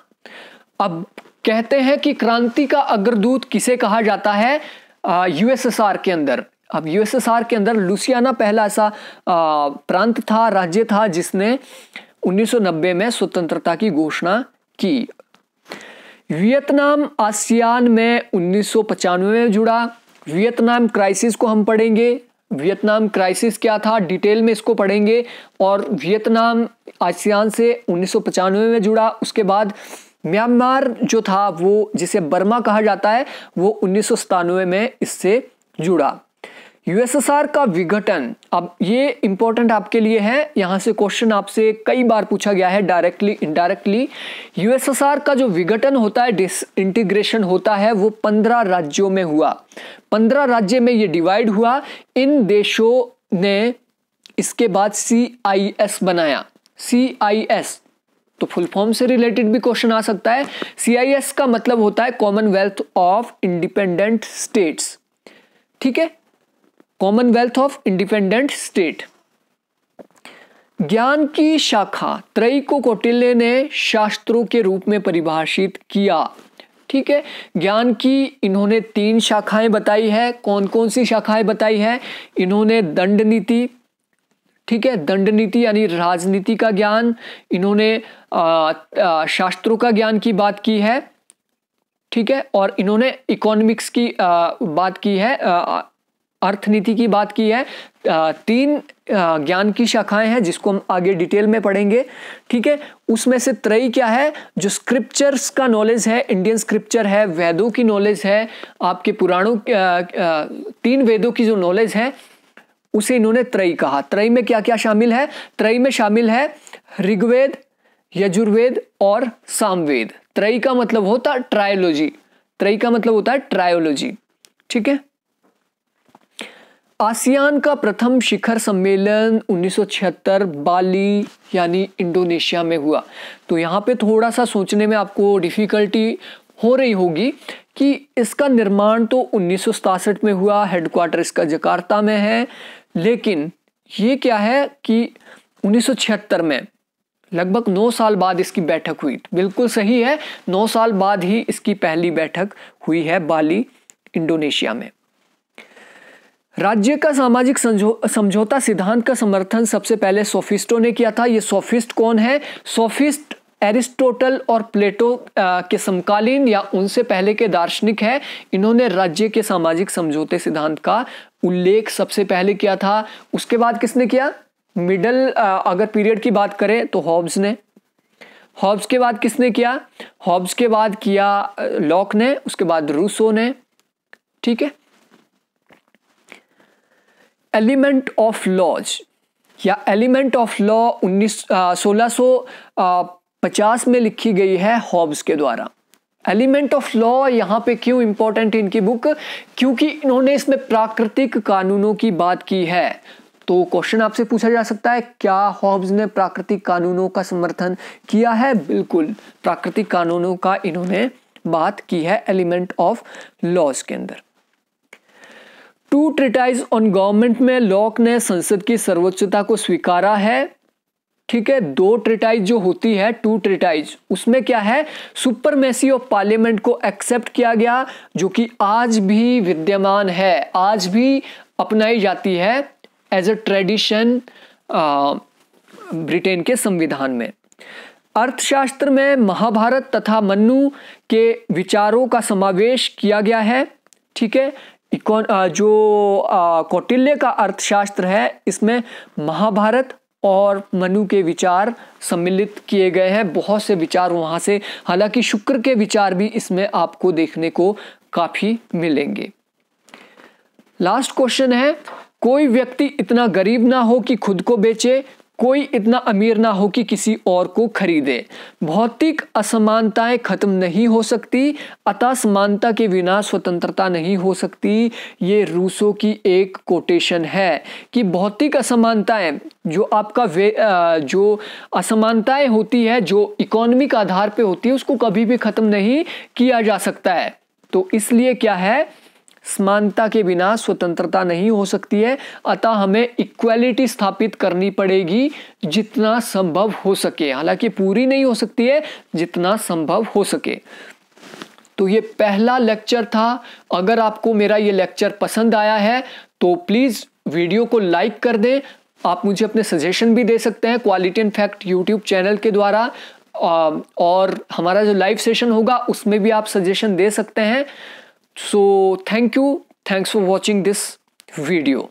अब कहते हैं कि क्रांति का अग्रदूत किसे कहा जाता है यूएसएसआर के अंदर अब यूएसएसआर के अंदर लुसियाना पहला ऐसा प्रांत था राज्य था जिसने 1990 में स्वतंत्रता की घोषणा की वियतनाम आसियान में उन्नीस में जुड़ा वियतनाम क्राइसिस को हम पढ़ेंगे वियतनाम क्राइसिस क्या था डिटेल में इसको पढ़ेंगे और वियतनाम आसियान से उन्नीस में जुड़ा उसके बाद म्यांमार जो था वो जिसे बर्मा कहा जाता है वो उन्नीस में इससे जुड़ा यूएसएसआर का विघटन अब ये इंपॉर्टेंट आपके लिए है यहाँ से क्वेश्चन आपसे कई बार पूछा गया है डायरेक्टली इनडायरेक्टली यूएसएसआर का जो विघटन होता है डिस इंटीग्रेशन होता है वो पंद्रह राज्यों में हुआ पंद्रह राज्य में ये डिवाइड हुआ इन देशों ने इसके बाद सी आई एस बनाया सी आई एस तो फुल फॉर्म से रिलेटेड भी क्वेश्चन आ सकता है सीआईएस का मतलब होता है कॉमनवेल्थ ऑफ इंडिपेंडेंट स्टेट्स ठीक है कॉमनवेल्थ ऑफ इंडिपेंडेंट स्टेट ज्ञान की शाखा त्रय को कौटिल्य ने शास्त्रों के रूप में परिभाषित किया ठीक है ज्ञान की इन्होंने तीन शाखाएं बताई है कौन कौन सी शाखाएं बताई है इन्होंने दंड नीति ठीक है दंड नीति यानी राजनीति का ज्ञान इन्होंने शास्त्रों का ज्ञान की बात की है ठीक है और इन्होंने इकोनॉमिक्स की आ, बात की है अर्थनीति की बात की है तीन ज्ञान की शाखाएं हैं जिसको हम आगे डिटेल में पढ़ेंगे ठीक है उसमें से त्रय क्या है जो स्क्रिप्चर्स का नॉलेज है इंडियन स्क्रिप्चर है वेदों की नॉलेज है आपके पुराणों तीन वेदों की जो नॉलेज है उसे इन्होंने त्रय कहा त्रय में क्या क्या शामिल है त्रय में शामिल है ऋग्वेद यजुर्वेद और सामवेद त्रय का मतलब होता है ट्रायोलॉजी त्रय का मतलब होता है ट्रायोलॉजी ठीक है आसियान का प्रथम शिखर सम्मेलन 1976 बाली यानी इंडोनेशिया में हुआ तो यहाँ पे थोड़ा सा सोचने में आपको डिफ़िकल्टी हो रही होगी कि इसका निर्माण तो उन्नीस में हुआ हेडक्वार्टर इसका जकार्ता में है लेकिन ये क्या है कि 1976 में लगभग नौ साल बाद इसकी बैठक हुई बिल्कुल सही है नौ साल बाद ही इसकी पहली बैठक हुई है बाली इंडोनेशिया में राज्य का सामाजिक समझौता सिद्धांत का समर्थन सबसे पहले सोफिस्टो ने किया था ये सोफिस्ट कौन है सोफिस्ट एरिस्टोटल और प्लेटो के समकालीन या उनसे पहले के दार्शनिक हैं इन्होंने राज्य के सामाजिक समझौते सिद्धांत का उल्लेख सबसे पहले किया था उसके बाद किसने किया मिडल अगर पीरियड की बात करें तो हॉब्स ने हॉब्स के बाद किसने किया हॉब्स के बाद किया लॉक ने उसके बाद रूसो ने ठीक है एलिमेंट ऑफ लॉज या एलिमेंट ऑफ लॉ उन्नीस सोलह सौ पचास में लिखी गई है हॉब्स के द्वारा एलिमेंट ऑफ लॉ यहाँ पे क्यों इंपॉर्टेंट है इनकी बुक क्योंकि इन्होंने इसमें प्राकृतिक कानूनों की बात की है तो क्वेश्चन आपसे पूछा जा सकता है क्या हॉब्स ने प्राकृतिक कानूनों का समर्थन किया है बिल्कुल प्राकृतिक कानूनों का इन्होंने बात की है एलिमेंट ऑफ लॉज के अंदर टू ट्रिटाइज ऑन गवर्नमेंट में लॉक ने संसद की सर्वोच्चता को स्वीकारा है ठीक है दो ट्रिटाइज जो होती है टू ट्रिटाइज उसमें क्या है मेसी ऑफ पार्लियामेंट को एक्सेप्ट किया गया जो कि आज भी विद्यमान है आज भी अपनाई जाती है एज अ ट्रेडिशन ब्रिटेन के संविधान में अर्थशास्त्र में महाभारत तथा मन्नू के विचारों का समावेश किया गया है ठीक है इकोन जो कौटिल्य का अर्थशास्त्र है इसमें महाभारत और मनु के विचार सम्मिलित किए गए हैं बहुत से विचार वहाँ से हालांकि शुक्र के विचार भी इसमें आपको देखने को काफ़ी मिलेंगे लास्ट क्वेश्चन है कोई व्यक्ति इतना गरीब ना हो कि खुद को बेचे कोई इतना अमीर ना हो कि किसी और को खरीदे भौतिक असमानताएं खत्म नहीं हो सकती अतः समानता के बिना स्वतंत्रता नहीं हो सकती ये रूसो की एक कोटेशन है कि भौतिक असमानताएं जो आपका वे जो असमानताएं होती है जो इकोनॉमिक आधार पे होती है उसको कभी भी ख़त्म नहीं किया जा सकता है तो इसलिए क्या है समानता के बिना स्वतंत्रता नहीं हो सकती है अतः हमें इक्वलिटी स्थापित करनी पड़ेगी जितना संभव हो सके हालांकि पूरी नहीं हो सकती है जितना संभव हो सके तो ये पहला लेक्चर था अगर आपको मेरा ये लेक्चर पसंद आया है तो प्लीज़ वीडियो को लाइक कर दें आप मुझे अपने सजेशन भी दे सकते हैं quality and fact YouTube channel के द्वारा और हमारा जो लाइव सेशन होगा उसमें भी आप सजेशन दे सकते हैं so thank you thanks for watching this video